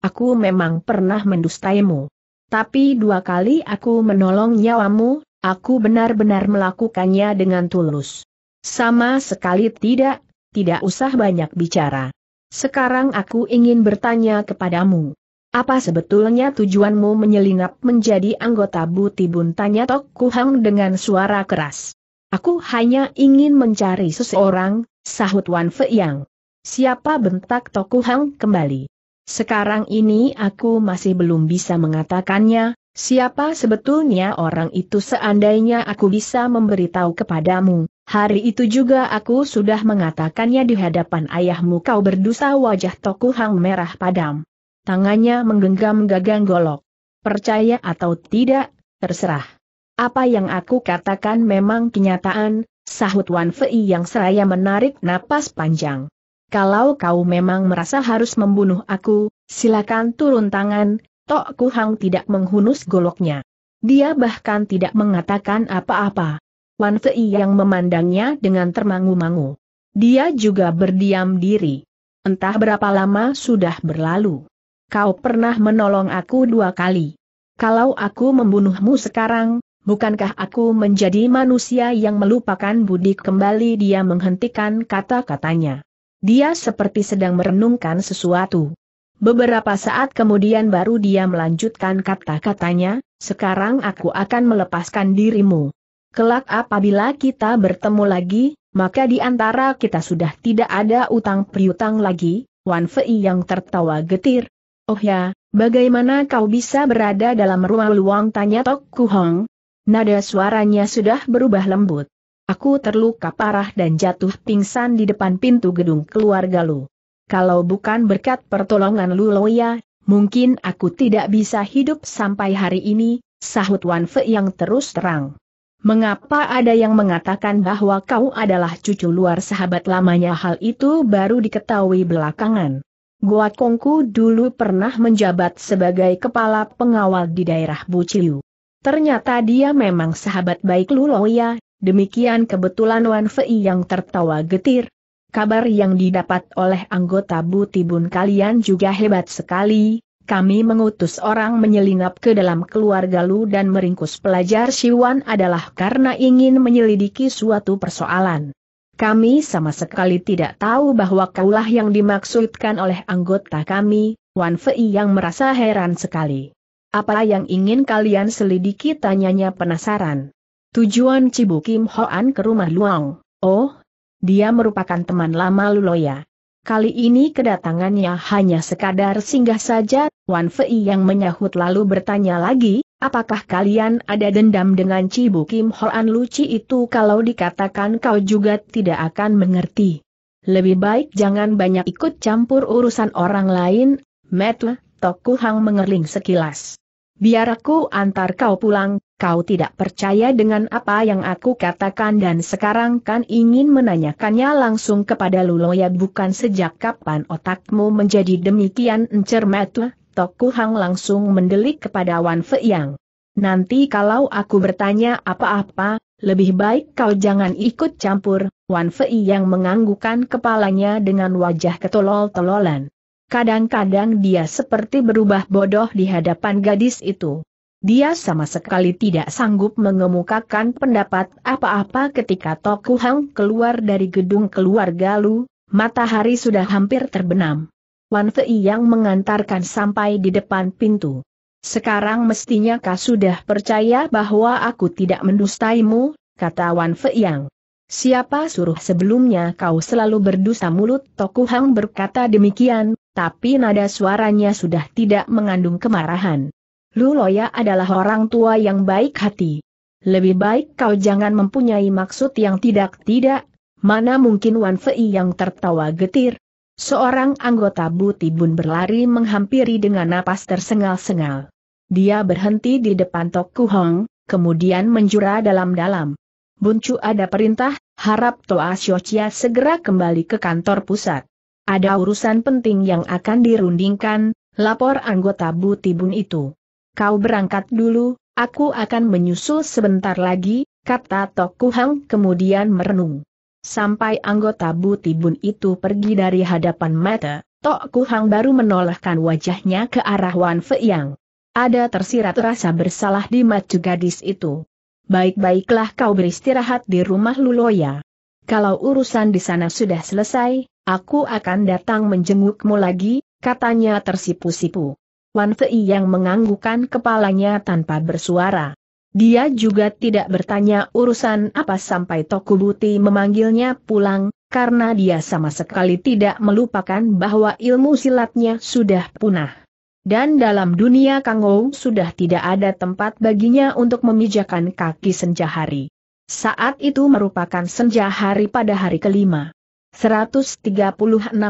Aku memang pernah mendustaimu. Tapi dua kali aku menolong nyawamu, aku benar-benar melakukannya dengan tulus. Sama sekali tidak, tidak usah banyak bicara. Sekarang aku ingin bertanya kepadamu. Apa sebetulnya tujuanmu menyelinap menjadi anggota Butibun? Tanya Tok Kuhang dengan suara keras. Aku hanya ingin mencari seseorang, sahut Wan Feiyang. Siapa bentak Tok Kuhang kembali? Sekarang ini aku masih belum bisa mengatakannya, siapa sebetulnya orang itu seandainya aku bisa memberitahu kepadamu, Hari itu juga aku sudah mengatakannya di hadapan ayahmu kau berdosa wajah Toku Hang merah padam. Tangannya menggenggam gagang golok. Percaya atau tidak, terserah. Apa yang aku katakan memang kenyataan, sahut Wan Fei yang seraya menarik napas panjang. Kalau kau memang merasa harus membunuh aku, silakan turun tangan, Tokuhang Hang tidak menghunus goloknya. Dia bahkan tidak mengatakan apa-apa. Wan Fei yang memandangnya dengan termangu-mangu. Dia juga berdiam diri. Entah berapa lama sudah berlalu. Kau pernah menolong aku dua kali. Kalau aku membunuhmu sekarang, bukankah aku menjadi manusia yang melupakan budi kembali dia menghentikan kata-katanya. Dia seperti sedang merenungkan sesuatu. Beberapa saat kemudian baru dia melanjutkan kata-katanya, sekarang aku akan melepaskan dirimu. Kelak apabila kita bertemu lagi, maka di antara kita sudah tidak ada utang piutang lagi, Wan Fei yang tertawa getir. Oh ya, bagaimana kau bisa berada dalam ruang luang tanya Tok Kuhong? Nada suaranya sudah berubah lembut. Aku terluka parah dan jatuh pingsan di depan pintu gedung keluarga Lu. Kalau bukan berkat pertolongan Lu Loya, mungkin aku tidak bisa hidup sampai hari ini, sahut Wan Fei yang terus terang. Mengapa ada yang mengatakan bahwa kau adalah cucu luar sahabat lamanya hal itu baru diketahui belakangan. Gua Kongku dulu pernah menjabat sebagai kepala pengawal di daerah Buciu. Ternyata dia memang sahabat baik Luloya, demikian kebetulan Wan Fei yang tertawa getir. Kabar yang didapat oleh anggota Butibun kalian juga hebat sekali, kami mengutus orang menyelinap ke dalam keluarga Lu dan meringkus pelajar Siwan adalah karena ingin menyelidiki suatu persoalan. Kami sama sekali tidak tahu bahwa kaulah yang dimaksudkan oleh anggota kami, Wan Fei yang merasa heran sekali. Apa yang ingin kalian selidiki tanyanya penasaran. Tujuan Cibu Kim Hoan ke rumah Luang, oh, dia merupakan teman lama Luloya. Kali ini kedatangannya hanya sekadar singgah saja, Wan Fei yang menyahut lalu bertanya lagi, apakah kalian ada dendam dengan Cibu Kim Hoan Luci itu kalau dikatakan kau juga tidak akan mengerti. Lebih baik jangan banyak ikut campur urusan orang lain, Metle, Tokuhang Hang mengerling sekilas. Biar aku antar kau pulang, kau tidak percaya dengan apa yang aku katakan dan sekarang kan ingin menanyakannya langsung kepada Luloya bukan sejak kapan otakmu menjadi demikian encermat. Toku Hang langsung mendelik kepada Wan yang. Nanti kalau aku bertanya apa-apa, lebih baik kau jangan ikut campur, Wan Fei yang menganggukan kepalanya dengan wajah ketolol-tololan. Kadang-kadang dia seperti berubah bodoh di hadapan gadis itu. Dia sama sekali tidak sanggup mengemukakan pendapat apa-apa ketika Toku Hang keluar dari gedung keluarga Lu, matahari sudah hampir terbenam. Wan Fei yang mengantarkan sampai di depan pintu. Sekarang mestinya kau sudah percaya bahwa aku tidak mendustaimu, kata Wan Fei yang. Siapa suruh sebelumnya kau selalu berdusta mulut Toku Hang berkata demikian, tapi nada suaranya sudah tidak mengandung kemarahan. Lu Loya adalah orang tua yang baik hati. Lebih baik kau jangan mempunyai maksud yang tidak-tidak, mana mungkin Wan Fei yang tertawa getir. Seorang anggota Butibun berlari menghampiri dengan napas tersengal-sengal. Dia berhenti di depan Tok Hong, kemudian menjura dalam-dalam. Buncu ada perintah, harap Toa Xiochia segera kembali ke kantor pusat ada urusan penting yang akan dirundingkan, lapor anggota Butibun itu. Kau berangkat dulu, aku akan menyusul sebentar lagi, kata Tok Hang. kemudian merenung. Sampai anggota Butibun itu pergi dari hadapan mata, Tok Hang baru menolehkan wajahnya ke arah Wan Feiyang. Ada tersirat rasa bersalah di mata gadis itu. Baik-baiklah kau beristirahat di rumah Luloya. Kalau urusan di sana sudah selesai, Aku akan datang menjengukmu lagi, katanya tersipu-sipu. Wan Fei yang menganggukan kepalanya tanpa bersuara. Dia juga tidak bertanya urusan apa sampai Tokubuti memanggilnya pulang, karena dia sama sekali tidak melupakan bahwa ilmu silatnya sudah punah. Dan dalam dunia Kangou sudah tidak ada tempat baginya untuk memijakan kaki senja hari. Saat itu merupakan senja hari pada hari kelima. 136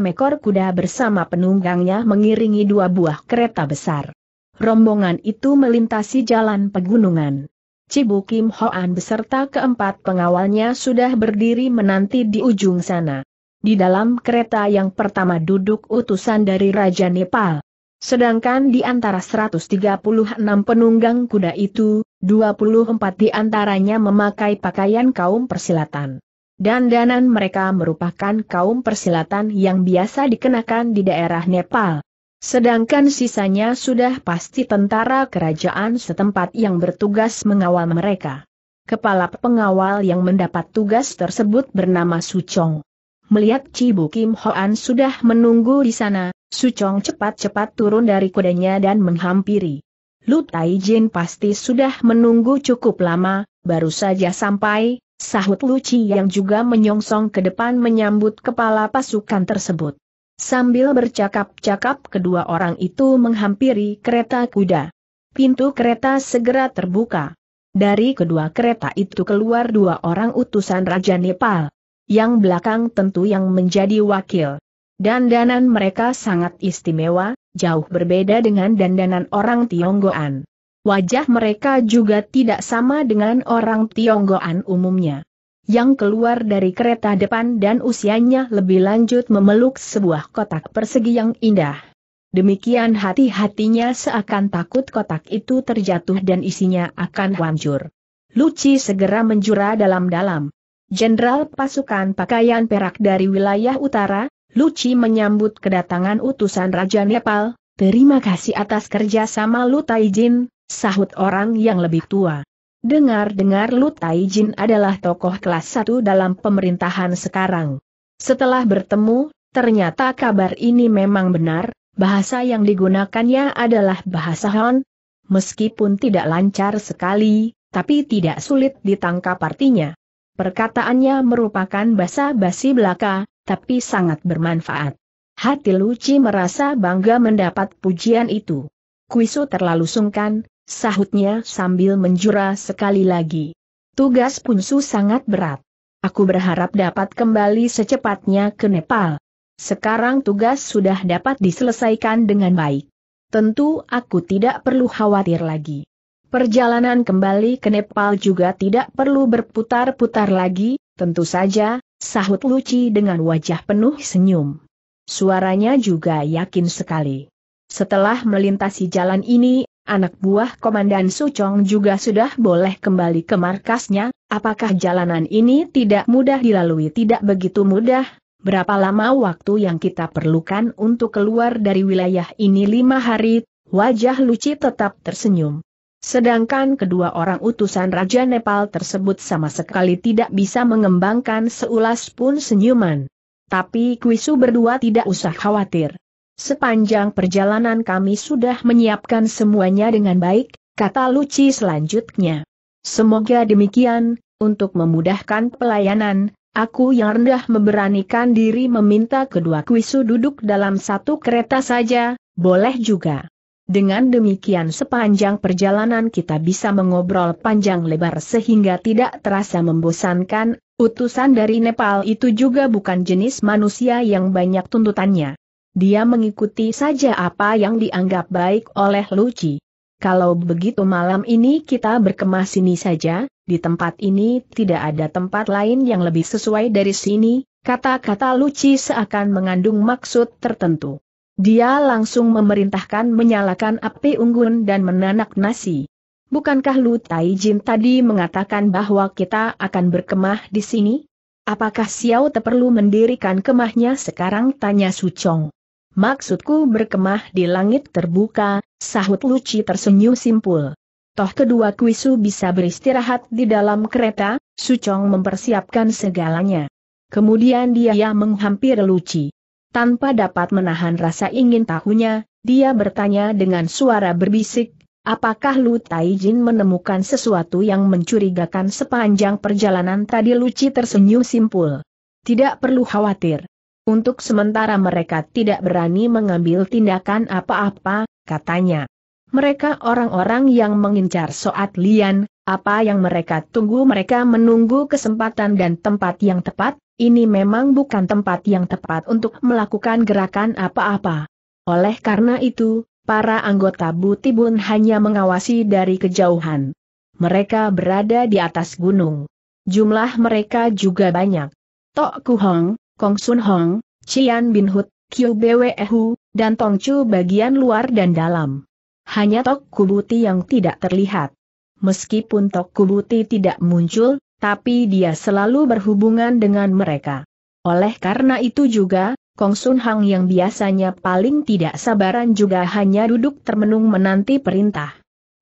ekor kuda bersama penunggangnya mengiringi dua buah kereta besar. Rombongan itu melintasi jalan pegunungan. Cibu Kim Hoan beserta keempat pengawalnya sudah berdiri menanti di ujung sana. Di dalam kereta yang pertama duduk utusan dari Raja Nepal. Sedangkan di antara 136 penunggang kuda itu, 24 di antaranya memakai pakaian kaum persilatan. Dandanan mereka merupakan kaum persilatan yang biasa dikenakan di daerah Nepal. Sedangkan sisanya sudah pasti tentara kerajaan setempat yang bertugas mengawal mereka. Kepala pengawal yang mendapat tugas tersebut bernama Sucong. Melihat Cibu Kim Hoan sudah menunggu di sana, Sucong cepat-cepat turun dari kudanya dan menghampiri. Lu Tai pasti sudah menunggu cukup lama, baru saja sampai, Sahut Luci yang juga menyongsong ke depan menyambut kepala pasukan tersebut. Sambil bercakap-cakap kedua orang itu menghampiri kereta kuda. Pintu kereta segera terbuka. Dari kedua kereta itu keluar dua orang utusan Raja Nepal. Yang belakang tentu yang menjadi wakil. Dandanan mereka sangat istimewa, jauh berbeda dengan dandanan orang Tionggoan. Wajah mereka juga tidak sama dengan orang Tionggoan umumnya. Yang keluar dari kereta depan dan usianya lebih lanjut memeluk sebuah kotak persegi yang indah. Demikian hati-hatinya seakan takut kotak itu terjatuh dan isinya akan hancur. Luci segera menjura dalam-dalam. Jenderal pasukan pakaian perak dari wilayah utara, Luci menyambut kedatangan utusan Raja Nepal, terima kasih atas kerja sama Lu Taijin, sahut orang yang lebih tua. Dengar-dengar Lu Taijin adalah tokoh kelas satu dalam pemerintahan sekarang. Setelah bertemu, ternyata kabar ini memang benar, bahasa yang digunakannya adalah bahasa Han. Meskipun tidak lancar sekali, tapi tidak sulit ditangkap artinya. Perkataannya merupakan bahasa basi belaka, tapi sangat bermanfaat. Hati Luci merasa bangga mendapat pujian itu. Kuisu terlalu sungkan, sahutnya sambil menjura sekali lagi. Tugas Punsu sangat berat. Aku berharap dapat kembali secepatnya ke Nepal. Sekarang tugas sudah dapat diselesaikan dengan baik. Tentu aku tidak perlu khawatir lagi. Perjalanan kembali ke Nepal juga tidak perlu berputar-putar lagi, tentu saja, sahut Luci dengan wajah penuh senyum. Suaranya juga yakin sekali. Setelah melintasi jalan ini, anak buah Komandan Sucong juga sudah boleh kembali ke markasnya, apakah jalanan ini tidak mudah dilalui tidak begitu mudah? Berapa lama waktu yang kita perlukan untuk keluar dari wilayah ini lima hari, wajah Luci tetap tersenyum. Sedangkan kedua orang utusan Raja Nepal tersebut sama sekali tidak bisa mengembangkan seulas pun senyuman. Tapi Kuisu berdua tidak usah khawatir. Sepanjang perjalanan kami sudah menyiapkan semuanya dengan baik, kata Luci selanjutnya. Semoga demikian, untuk memudahkan pelayanan, aku yang rendah memberanikan diri meminta kedua kuisu duduk dalam satu kereta saja, boleh juga. Dengan demikian sepanjang perjalanan kita bisa mengobrol panjang lebar sehingga tidak terasa membosankan, utusan dari Nepal itu juga bukan jenis manusia yang banyak tuntutannya. Dia mengikuti saja apa yang dianggap baik oleh Luci. Kalau begitu malam ini kita berkemah sini saja, di tempat ini tidak ada tempat lain yang lebih sesuai dari sini, kata-kata Luci seakan mengandung maksud tertentu. Dia langsung memerintahkan menyalakan api unggun dan menanak nasi. Bukankah Lu Taijin tadi mengatakan bahwa kita akan berkemah di sini? Apakah Xiao Te perlu mendirikan kemahnya sekarang tanya Su Chong. Maksudku berkemah di langit terbuka, sahut Luci tersenyum simpul. Toh kedua kuisu bisa beristirahat di dalam kereta, Sucong mempersiapkan segalanya. Kemudian dia menghampir Luci. Tanpa dapat menahan rasa ingin tahunya, dia bertanya dengan suara berbisik, Apakah Lu Taijin menemukan sesuatu yang mencurigakan sepanjang perjalanan tadi Luci tersenyum simpul. Tidak perlu khawatir. Untuk sementara mereka tidak berani mengambil tindakan apa-apa, katanya. Mereka orang-orang yang mengincar Soat Lian, apa yang mereka tunggu mereka menunggu kesempatan dan tempat yang tepat, ini memang bukan tempat yang tepat untuk melakukan gerakan apa-apa. Oleh karena itu, para anggota Butibun hanya mengawasi dari kejauhan. Mereka berada di atas gunung. Jumlah mereka juga banyak. Tok Kuhong, Kong Sun Hong, Cian Bin Hut, Kyu Bwe Hu, dan Tong Chu bagian luar dan dalam. Hanya Tok Kubuti yang tidak terlihat. Meskipun Tok Kubuti tidak muncul, tapi dia selalu berhubungan dengan mereka. Oleh karena itu juga, Kong Sun Hang yang biasanya paling tidak sabaran juga hanya duduk termenung menanti perintah.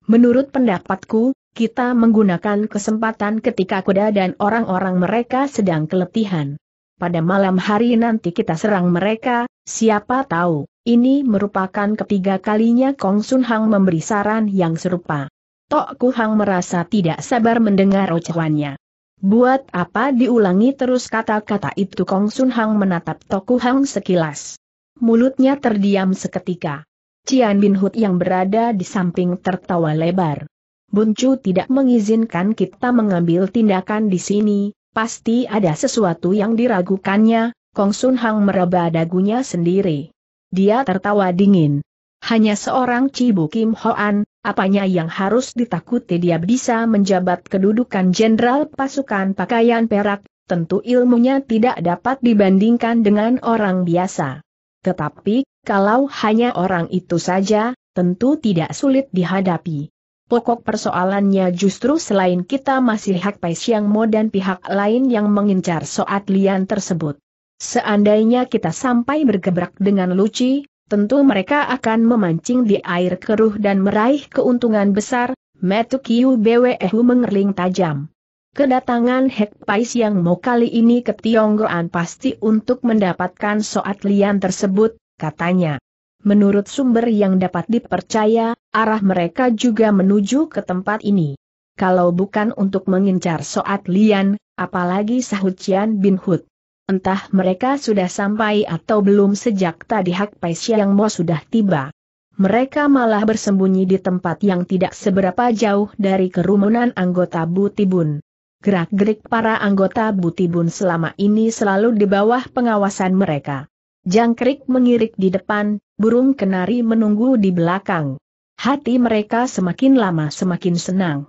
Menurut pendapatku, kita menggunakan kesempatan ketika kuda dan orang-orang mereka sedang keletihan pada malam hari nanti kita serang mereka, siapa tahu, ini merupakan ketiga kalinya Kong Sun Hang memberi saran yang serupa. Tok Ku Hang merasa tidak sabar mendengar ocehannya. Buat apa diulangi terus kata-kata itu Kong Sun Hang menatap Tok Ku Hang sekilas. Mulutnya terdiam seketika. Cian Bin Hood yang berada di samping tertawa lebar. Buncu tidak mengizinkan kita mengambil tindakan di sini, pasti ada sesuatu yang diragukannya, Kong Sun Hang meraba dagunya sendiri. Dia tertawa dingin. Hanya seorang Cibu Kim Hoan, apanya yang harus ditakuti dia bisa menjabat kedudukan jenderal pasukan pakaian perak, tentu ilmunya tidak dapat dibandingkan dengan orang biasa. Tetapi, kalau hanya orang itu saja, tentu tidak sulit dihadapi. Pokok persoalannya justru selain kita masih hak Pais yang Mo dan pihak lain yang mengincar Soat Lian tersebut. Seandainya kita sampai bergebrak dengan Luci, tentu mereka akan memancing di air keruh dan meraih keuntungan besar, Metukiu Bwehu mengerling tajam. Kedatangan Hek Pais yang mau kali ini ke Tionggoan pasti untuk mendapatkan Soat Lian tersebut, katanya. Menurut sumber yang dapat dipercaya, arah mereka juga menuju ke tempat ini. Kalau bukan untuk mengincar Soat Lian, apalagi sahut Bin Hud. Entah mereka sudah sampai atau belum sejak tadi Hak Pai Siang Mo sudah tiba. Mereka malah bersembunyi di tempat yang tidak seberapa jauh dari kerumunan anggota Butibun. Gerak-gerik para anggota Butibun selama ini selalu di bawah pengawasan mereka. Jangkrik mengirik di depan, burung kenari menunggu di belakang. Hati mereka semakin lama semakin senang.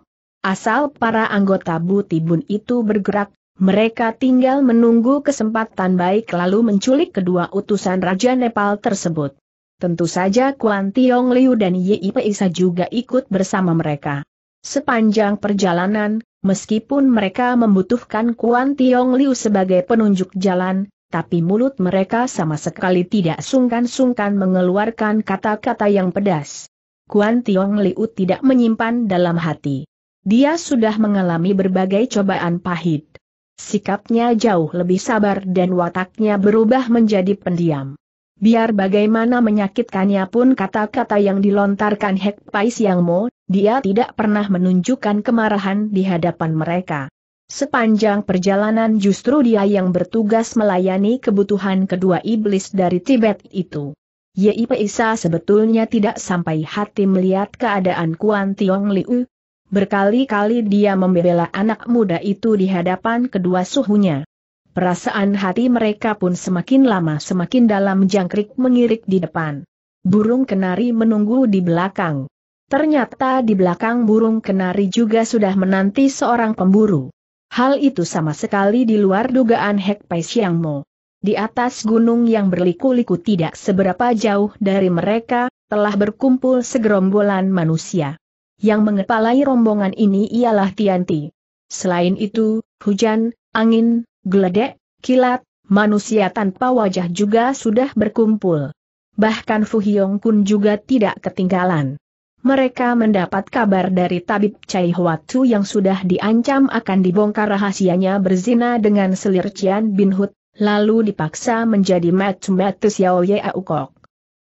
Asal para anggota Butibun itu bergerak, mereka tinggal menunggu kesempatan baik lalu menculik kedua utusan Raja Nepal tersebut. Tentu saja Kuan Tiong Liu dan Peisa juga ikut bersama mereka. Sepanjang perjalanan, meskipun mereka membutuhkan Kuan Tiong Liu sebagai penunjuk jalan, tapi mulut mereka sama sekali tidak sungkan-sungkan mengeluarkan kata-kata yang pedas. Kuan Tiong Liu tidak menyimpan dalam hati. Dia sudah mengalami berbagai cobaan pahit. Sikapnya jauh lebih sabar dan wataknya berubah menjadi pendiam. Biar bagaimana menyakitkannya pun kata-kata yang dilontarkan Hek Pai Siang Mo, dia tidak pernah menunjukkan kemarahan di hadapan mereka. Sepanjang perjalanan justru dia yang bertugas melayani kebutuhan kedua iblis dari Tibet itu. Yip Isa sebetulnya tidak sampai hati melihat keadaan Kuan Tiong Liu. Berkali-kali dia membela anak muda itu di hadapan kedua suhunya. Perasaan hati mereka pun semakin lama semakin dalam jangkrik mengirik di depan. Burung kenari menunggu di belakang. Ternyata di belakang burung kenari juga sudah menanti seorang pemburu. Hal itu sama sekali di luar dugaan Hek Pai Siang Mo. Di atas gunung yang berliku-liku tidak seberapa jauh dari mereka, telah berkumpul segerombolan manusia. Yang mengepalai rombongan ini ialah Tianti. Selain itu, hujan, angin, geledek, kilat, manusia tanpa wajah juga sudah berkumpul. Bahkan Fu Hyong Kun juga tidak ketinggalan mereka mendapat kabar dari tabib Chai Huatu yang sudah diancam akan dibongkar rahasianya berzina dengan selir Cian Bin Hut, lalu dipaksa menjadi matu-matu Xiao Ye Aukok.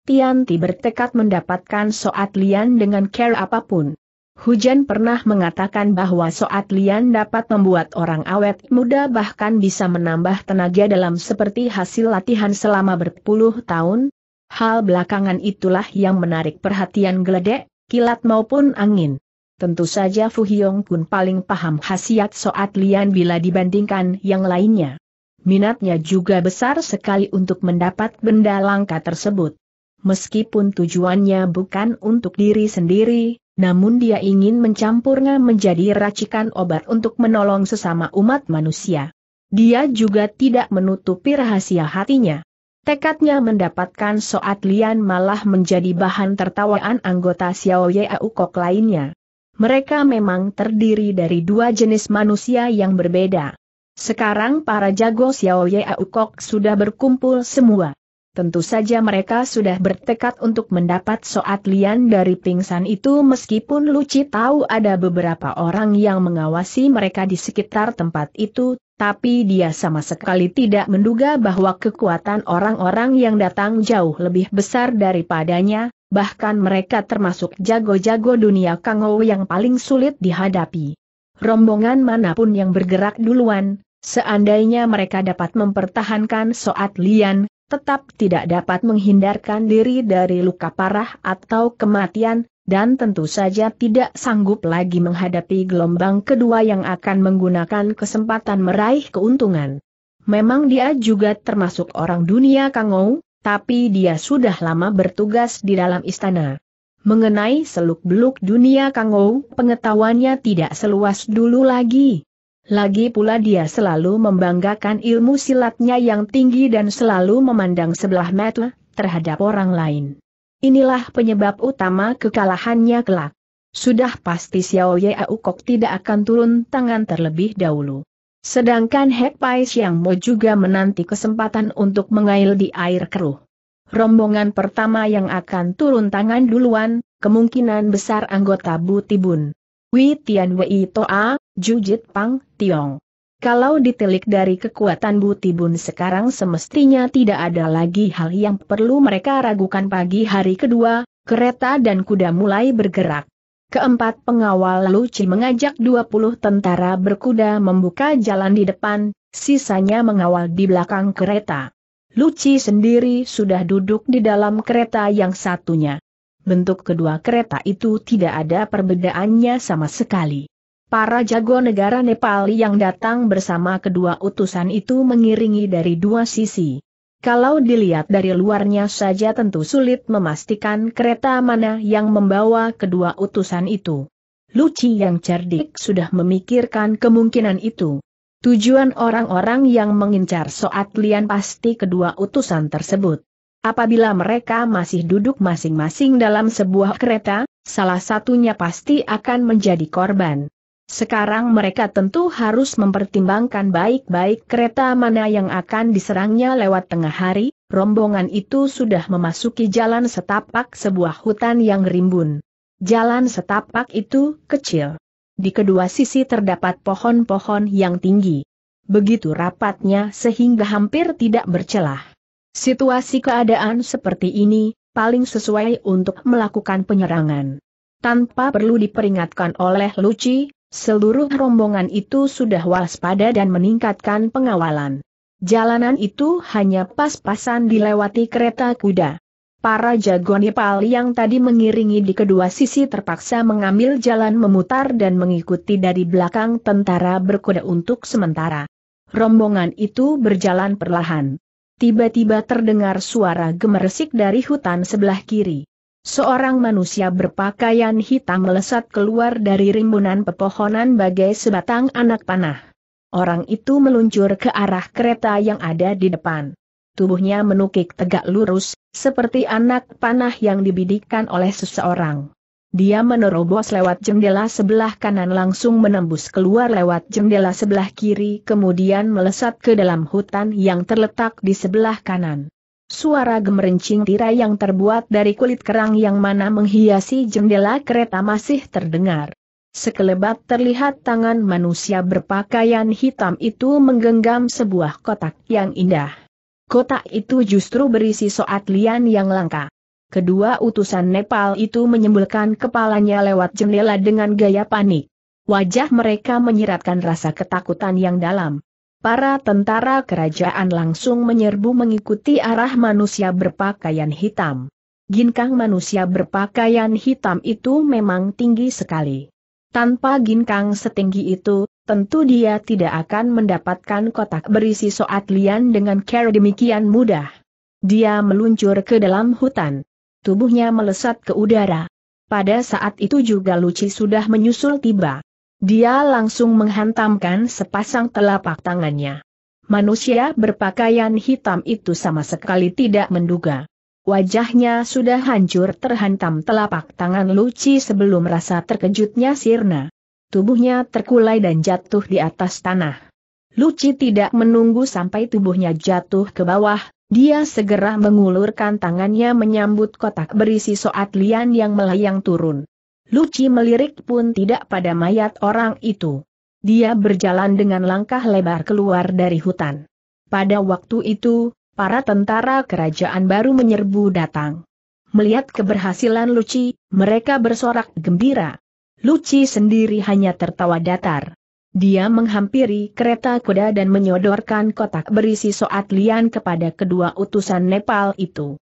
Tianti bertekad mendapatkan Soat Lian dengan care apapun. Hujan pernah mengatakan bahwa Soat Lian dapat membuat orang awet muda bahkan bisa menambah tenaga dalam seperti hasil latihan selama berpuluh tahun. Hal belakangan itulah yang menarik perhatian geledek, kilat maupun angin. Tentu saja Fu Hyong Kun paling paham khasiat Soat Lian bila dibandingkan yang lainnya. Minatnya juga besar sekali untuk mendapat benda langka tersebut. Meskipun tujuannya bukan untuk diri sendiri, namun dia ingin mencampurnya menjadi racikan obat untuk menolong sesama umat manusia. Dia juga tidak menutupi rahasia hatinya. Tekadnya mendapatkan Soat Lian malah menjadi bahan tertawaan anggota Xiao Ye Aukok lainnya. Mereka memang terdiri dari dua jenis manusia yang berbeda. Sekarang para jago Xiao Ye Aukok sudah berkumpul semua. Tentu saja mereka sudah bertekad untuk mendapat soat lian dari pingsan itu meskipun Luci tahu ada beberapa orang yang mengawasi mereka di sekitar tempat itu, tapi dia sama sekali tidak menduga bahwa kekuatan orang-orang yang datang jauh lebih besar daripadanya, bahkan mereka termasuk jago-jago dunia Kangou yang paling sulit dihadapi. Rombongan manapun yang bergerak duluan, Seandainya mereka dapat mempertahankan Soat Lian, tetap tidak dapat menghindarkan diri dari luka parah atau kematian, dan tentu saja tidak sanggup lagi menghadapi gelombang kedua yang akan menggunakan kesempatan meraih keuntungan. Memang dia juga termasuk orang dunia Kangou, tapi dia sudah lama bertugas di dalam istana. Mengenai seluk-beluk dunia Kangou, pengetahuannya tidak seluas dulu lagi. Lagi pula dia selalu membanggakan ilmu silatnya yang tinggi dan selalu memandang sebelah mata terhadap orang lain. Inilah penyebab utama kekalahannya kelak. Sudah pasti Xiao Ye Aukok tidak akan turun tangan terlebih dahulu. Sedangkan Hek Pai Xiang Mo juga menanti kesempatan untuk mengail di air keruh. Rombongan pertama yang akan turun tangan duluan, kemungkinan besar anggota Butibun. Wei Tian Wei Toa, Jujit Pang, Tiong. Kalau ditilik dari kekuatan Butibun sekarang semestinya tidak ada lagi hal yang perlu mereka ragukan pagi hari kedua, kereta dan kuda mulai bergerak. Keempat pengawal Luci mengajak 20 tentara berkuda membuka jalan di depan, sisanya mengawal di belakang kereta. Luci sendiri sudah duduk di dalam kereta yang satunya. Bentuk kedua kereta itu tidak ada perbedaannya sama sekali. Para jago negara Nepal yang datang bersama kedua utusan itu mengiringi dari dua sisi. Kalau dilihat dari luarnya saja tentu sulit memastikan kereta mana yang membawa kedua utusan itu. Luci yang cerdik sudah memikirkan kemungkinan itu. Tujuan orang-orang yang mengincar Soat Lian pasti kedua utusan tersebut. Apabila mereka masih duduk masing-masing dalam sebuah kereta, salah satunya pasti akan menjadi korban. Sekarang mereka tentu harus mempertimbangkan baik-baik kereta mana yang akan diserangnya lewat tengah hari, rombongan itu sudah memasuki jalan setapak sebuah hutan yang rimbun. Jalan setapak itu kecil. Di kedua sisi terdapat pohon-pohon yang tinggi. Begitu rapatnya sehingga hampir tidak bercelah. Situasi keadaan seperti ini, paling sesuai untuk melakukan penyerangan. Tanpa perlu diperingatkan oleh Luci, Seluruh rombongan itu sudah waspada dan meningkatkan pengawalan. Jalanan itu hanya pas-pasan dilewati kereta kuda. Para jago Nepal yang tadi mengiringi di kedua sisi terpaksa mengambil jalan memutar dan mengikuti dari belakang tentara berkuda untuk sementara. Rombongan itu berjalan perlahan. Tiba-tiba terdengar suara gemeresik dari hutan sebelah kiri seorang manusia berpakaian hitam melesat keluar dari rimbunan pepohonan bagai sebatang anak panah. Orang itu meluncur ke arah kereta yang ada di depan. Tubuhnya menukik tegak lurus, seperti anak panah yang dibidikkan oleh seseorang. Dia menerobos lewat jendela sebelah kanan langsung menembus keluar lewat jendela sebelah kiri kemudian melesat ke dalam hutan yang terletak di sebelah kanan. Suara gemerincing tirai yang terbuat dari kulit kerang yang mana menghiasi jendela kereta masih terdengar. Sekelebat terlihat tangan manusia berpakaian hitam itu menggenggam sebuah kotak yang indah. Kotak itu justru berisi soat lian yang langka. Kedua utusan Nepal itu menyembulkan kepalanya lewat jendela dengan gaya panik. Wajah mereka menyiratkan rasa ketakutan yang dalam para tentara kerajaan langsung menyerbu mengikuti arah manusia berpakaian hitam. Ginkang manusia berpakaian hitam itu memang tinggi sekali. Tanpa ginkang setinggi itu, tentu dia tidak akan mendapatkan kotak berisi soat lian dengan care demikian mudah. Dia meluncur ke dalam hutan. Tubuhnya melesat ke udara. Pada saat itu juga Luci sudah menyusul tiba. Dia langsung menghantamkan sepasang telapak tangannya. Manusia berpakaian hitam itu sama sekali tidak menduga. Wajahnya sudah hancur terhantam telapak tangan Luci sebelum rasa terkejutnya sirna. Tubuhnya terkulai dan jatuh di atas tanah. Luci tidak menunggu sampai tubuhnya jatuh ke bawah, dia segera mengulurkan tangannya menyambut kotak berisi soat lian yang melayang turun. Luci melirik pun tidak pada mayat orang itu. Dia berjalan dengan langkah lebar keluar dari hutan. Pada waktu itu, para tentara kerajaan baru menyerbu datang. Melihat keberhasilan Luci, mereka bersorak gembira. Luci sendiri hanya tertawa datar. Dia menghampiri kereta kuda dan menyodorkan kotak berisi soat lian kepada kedua utusan Nepal itu.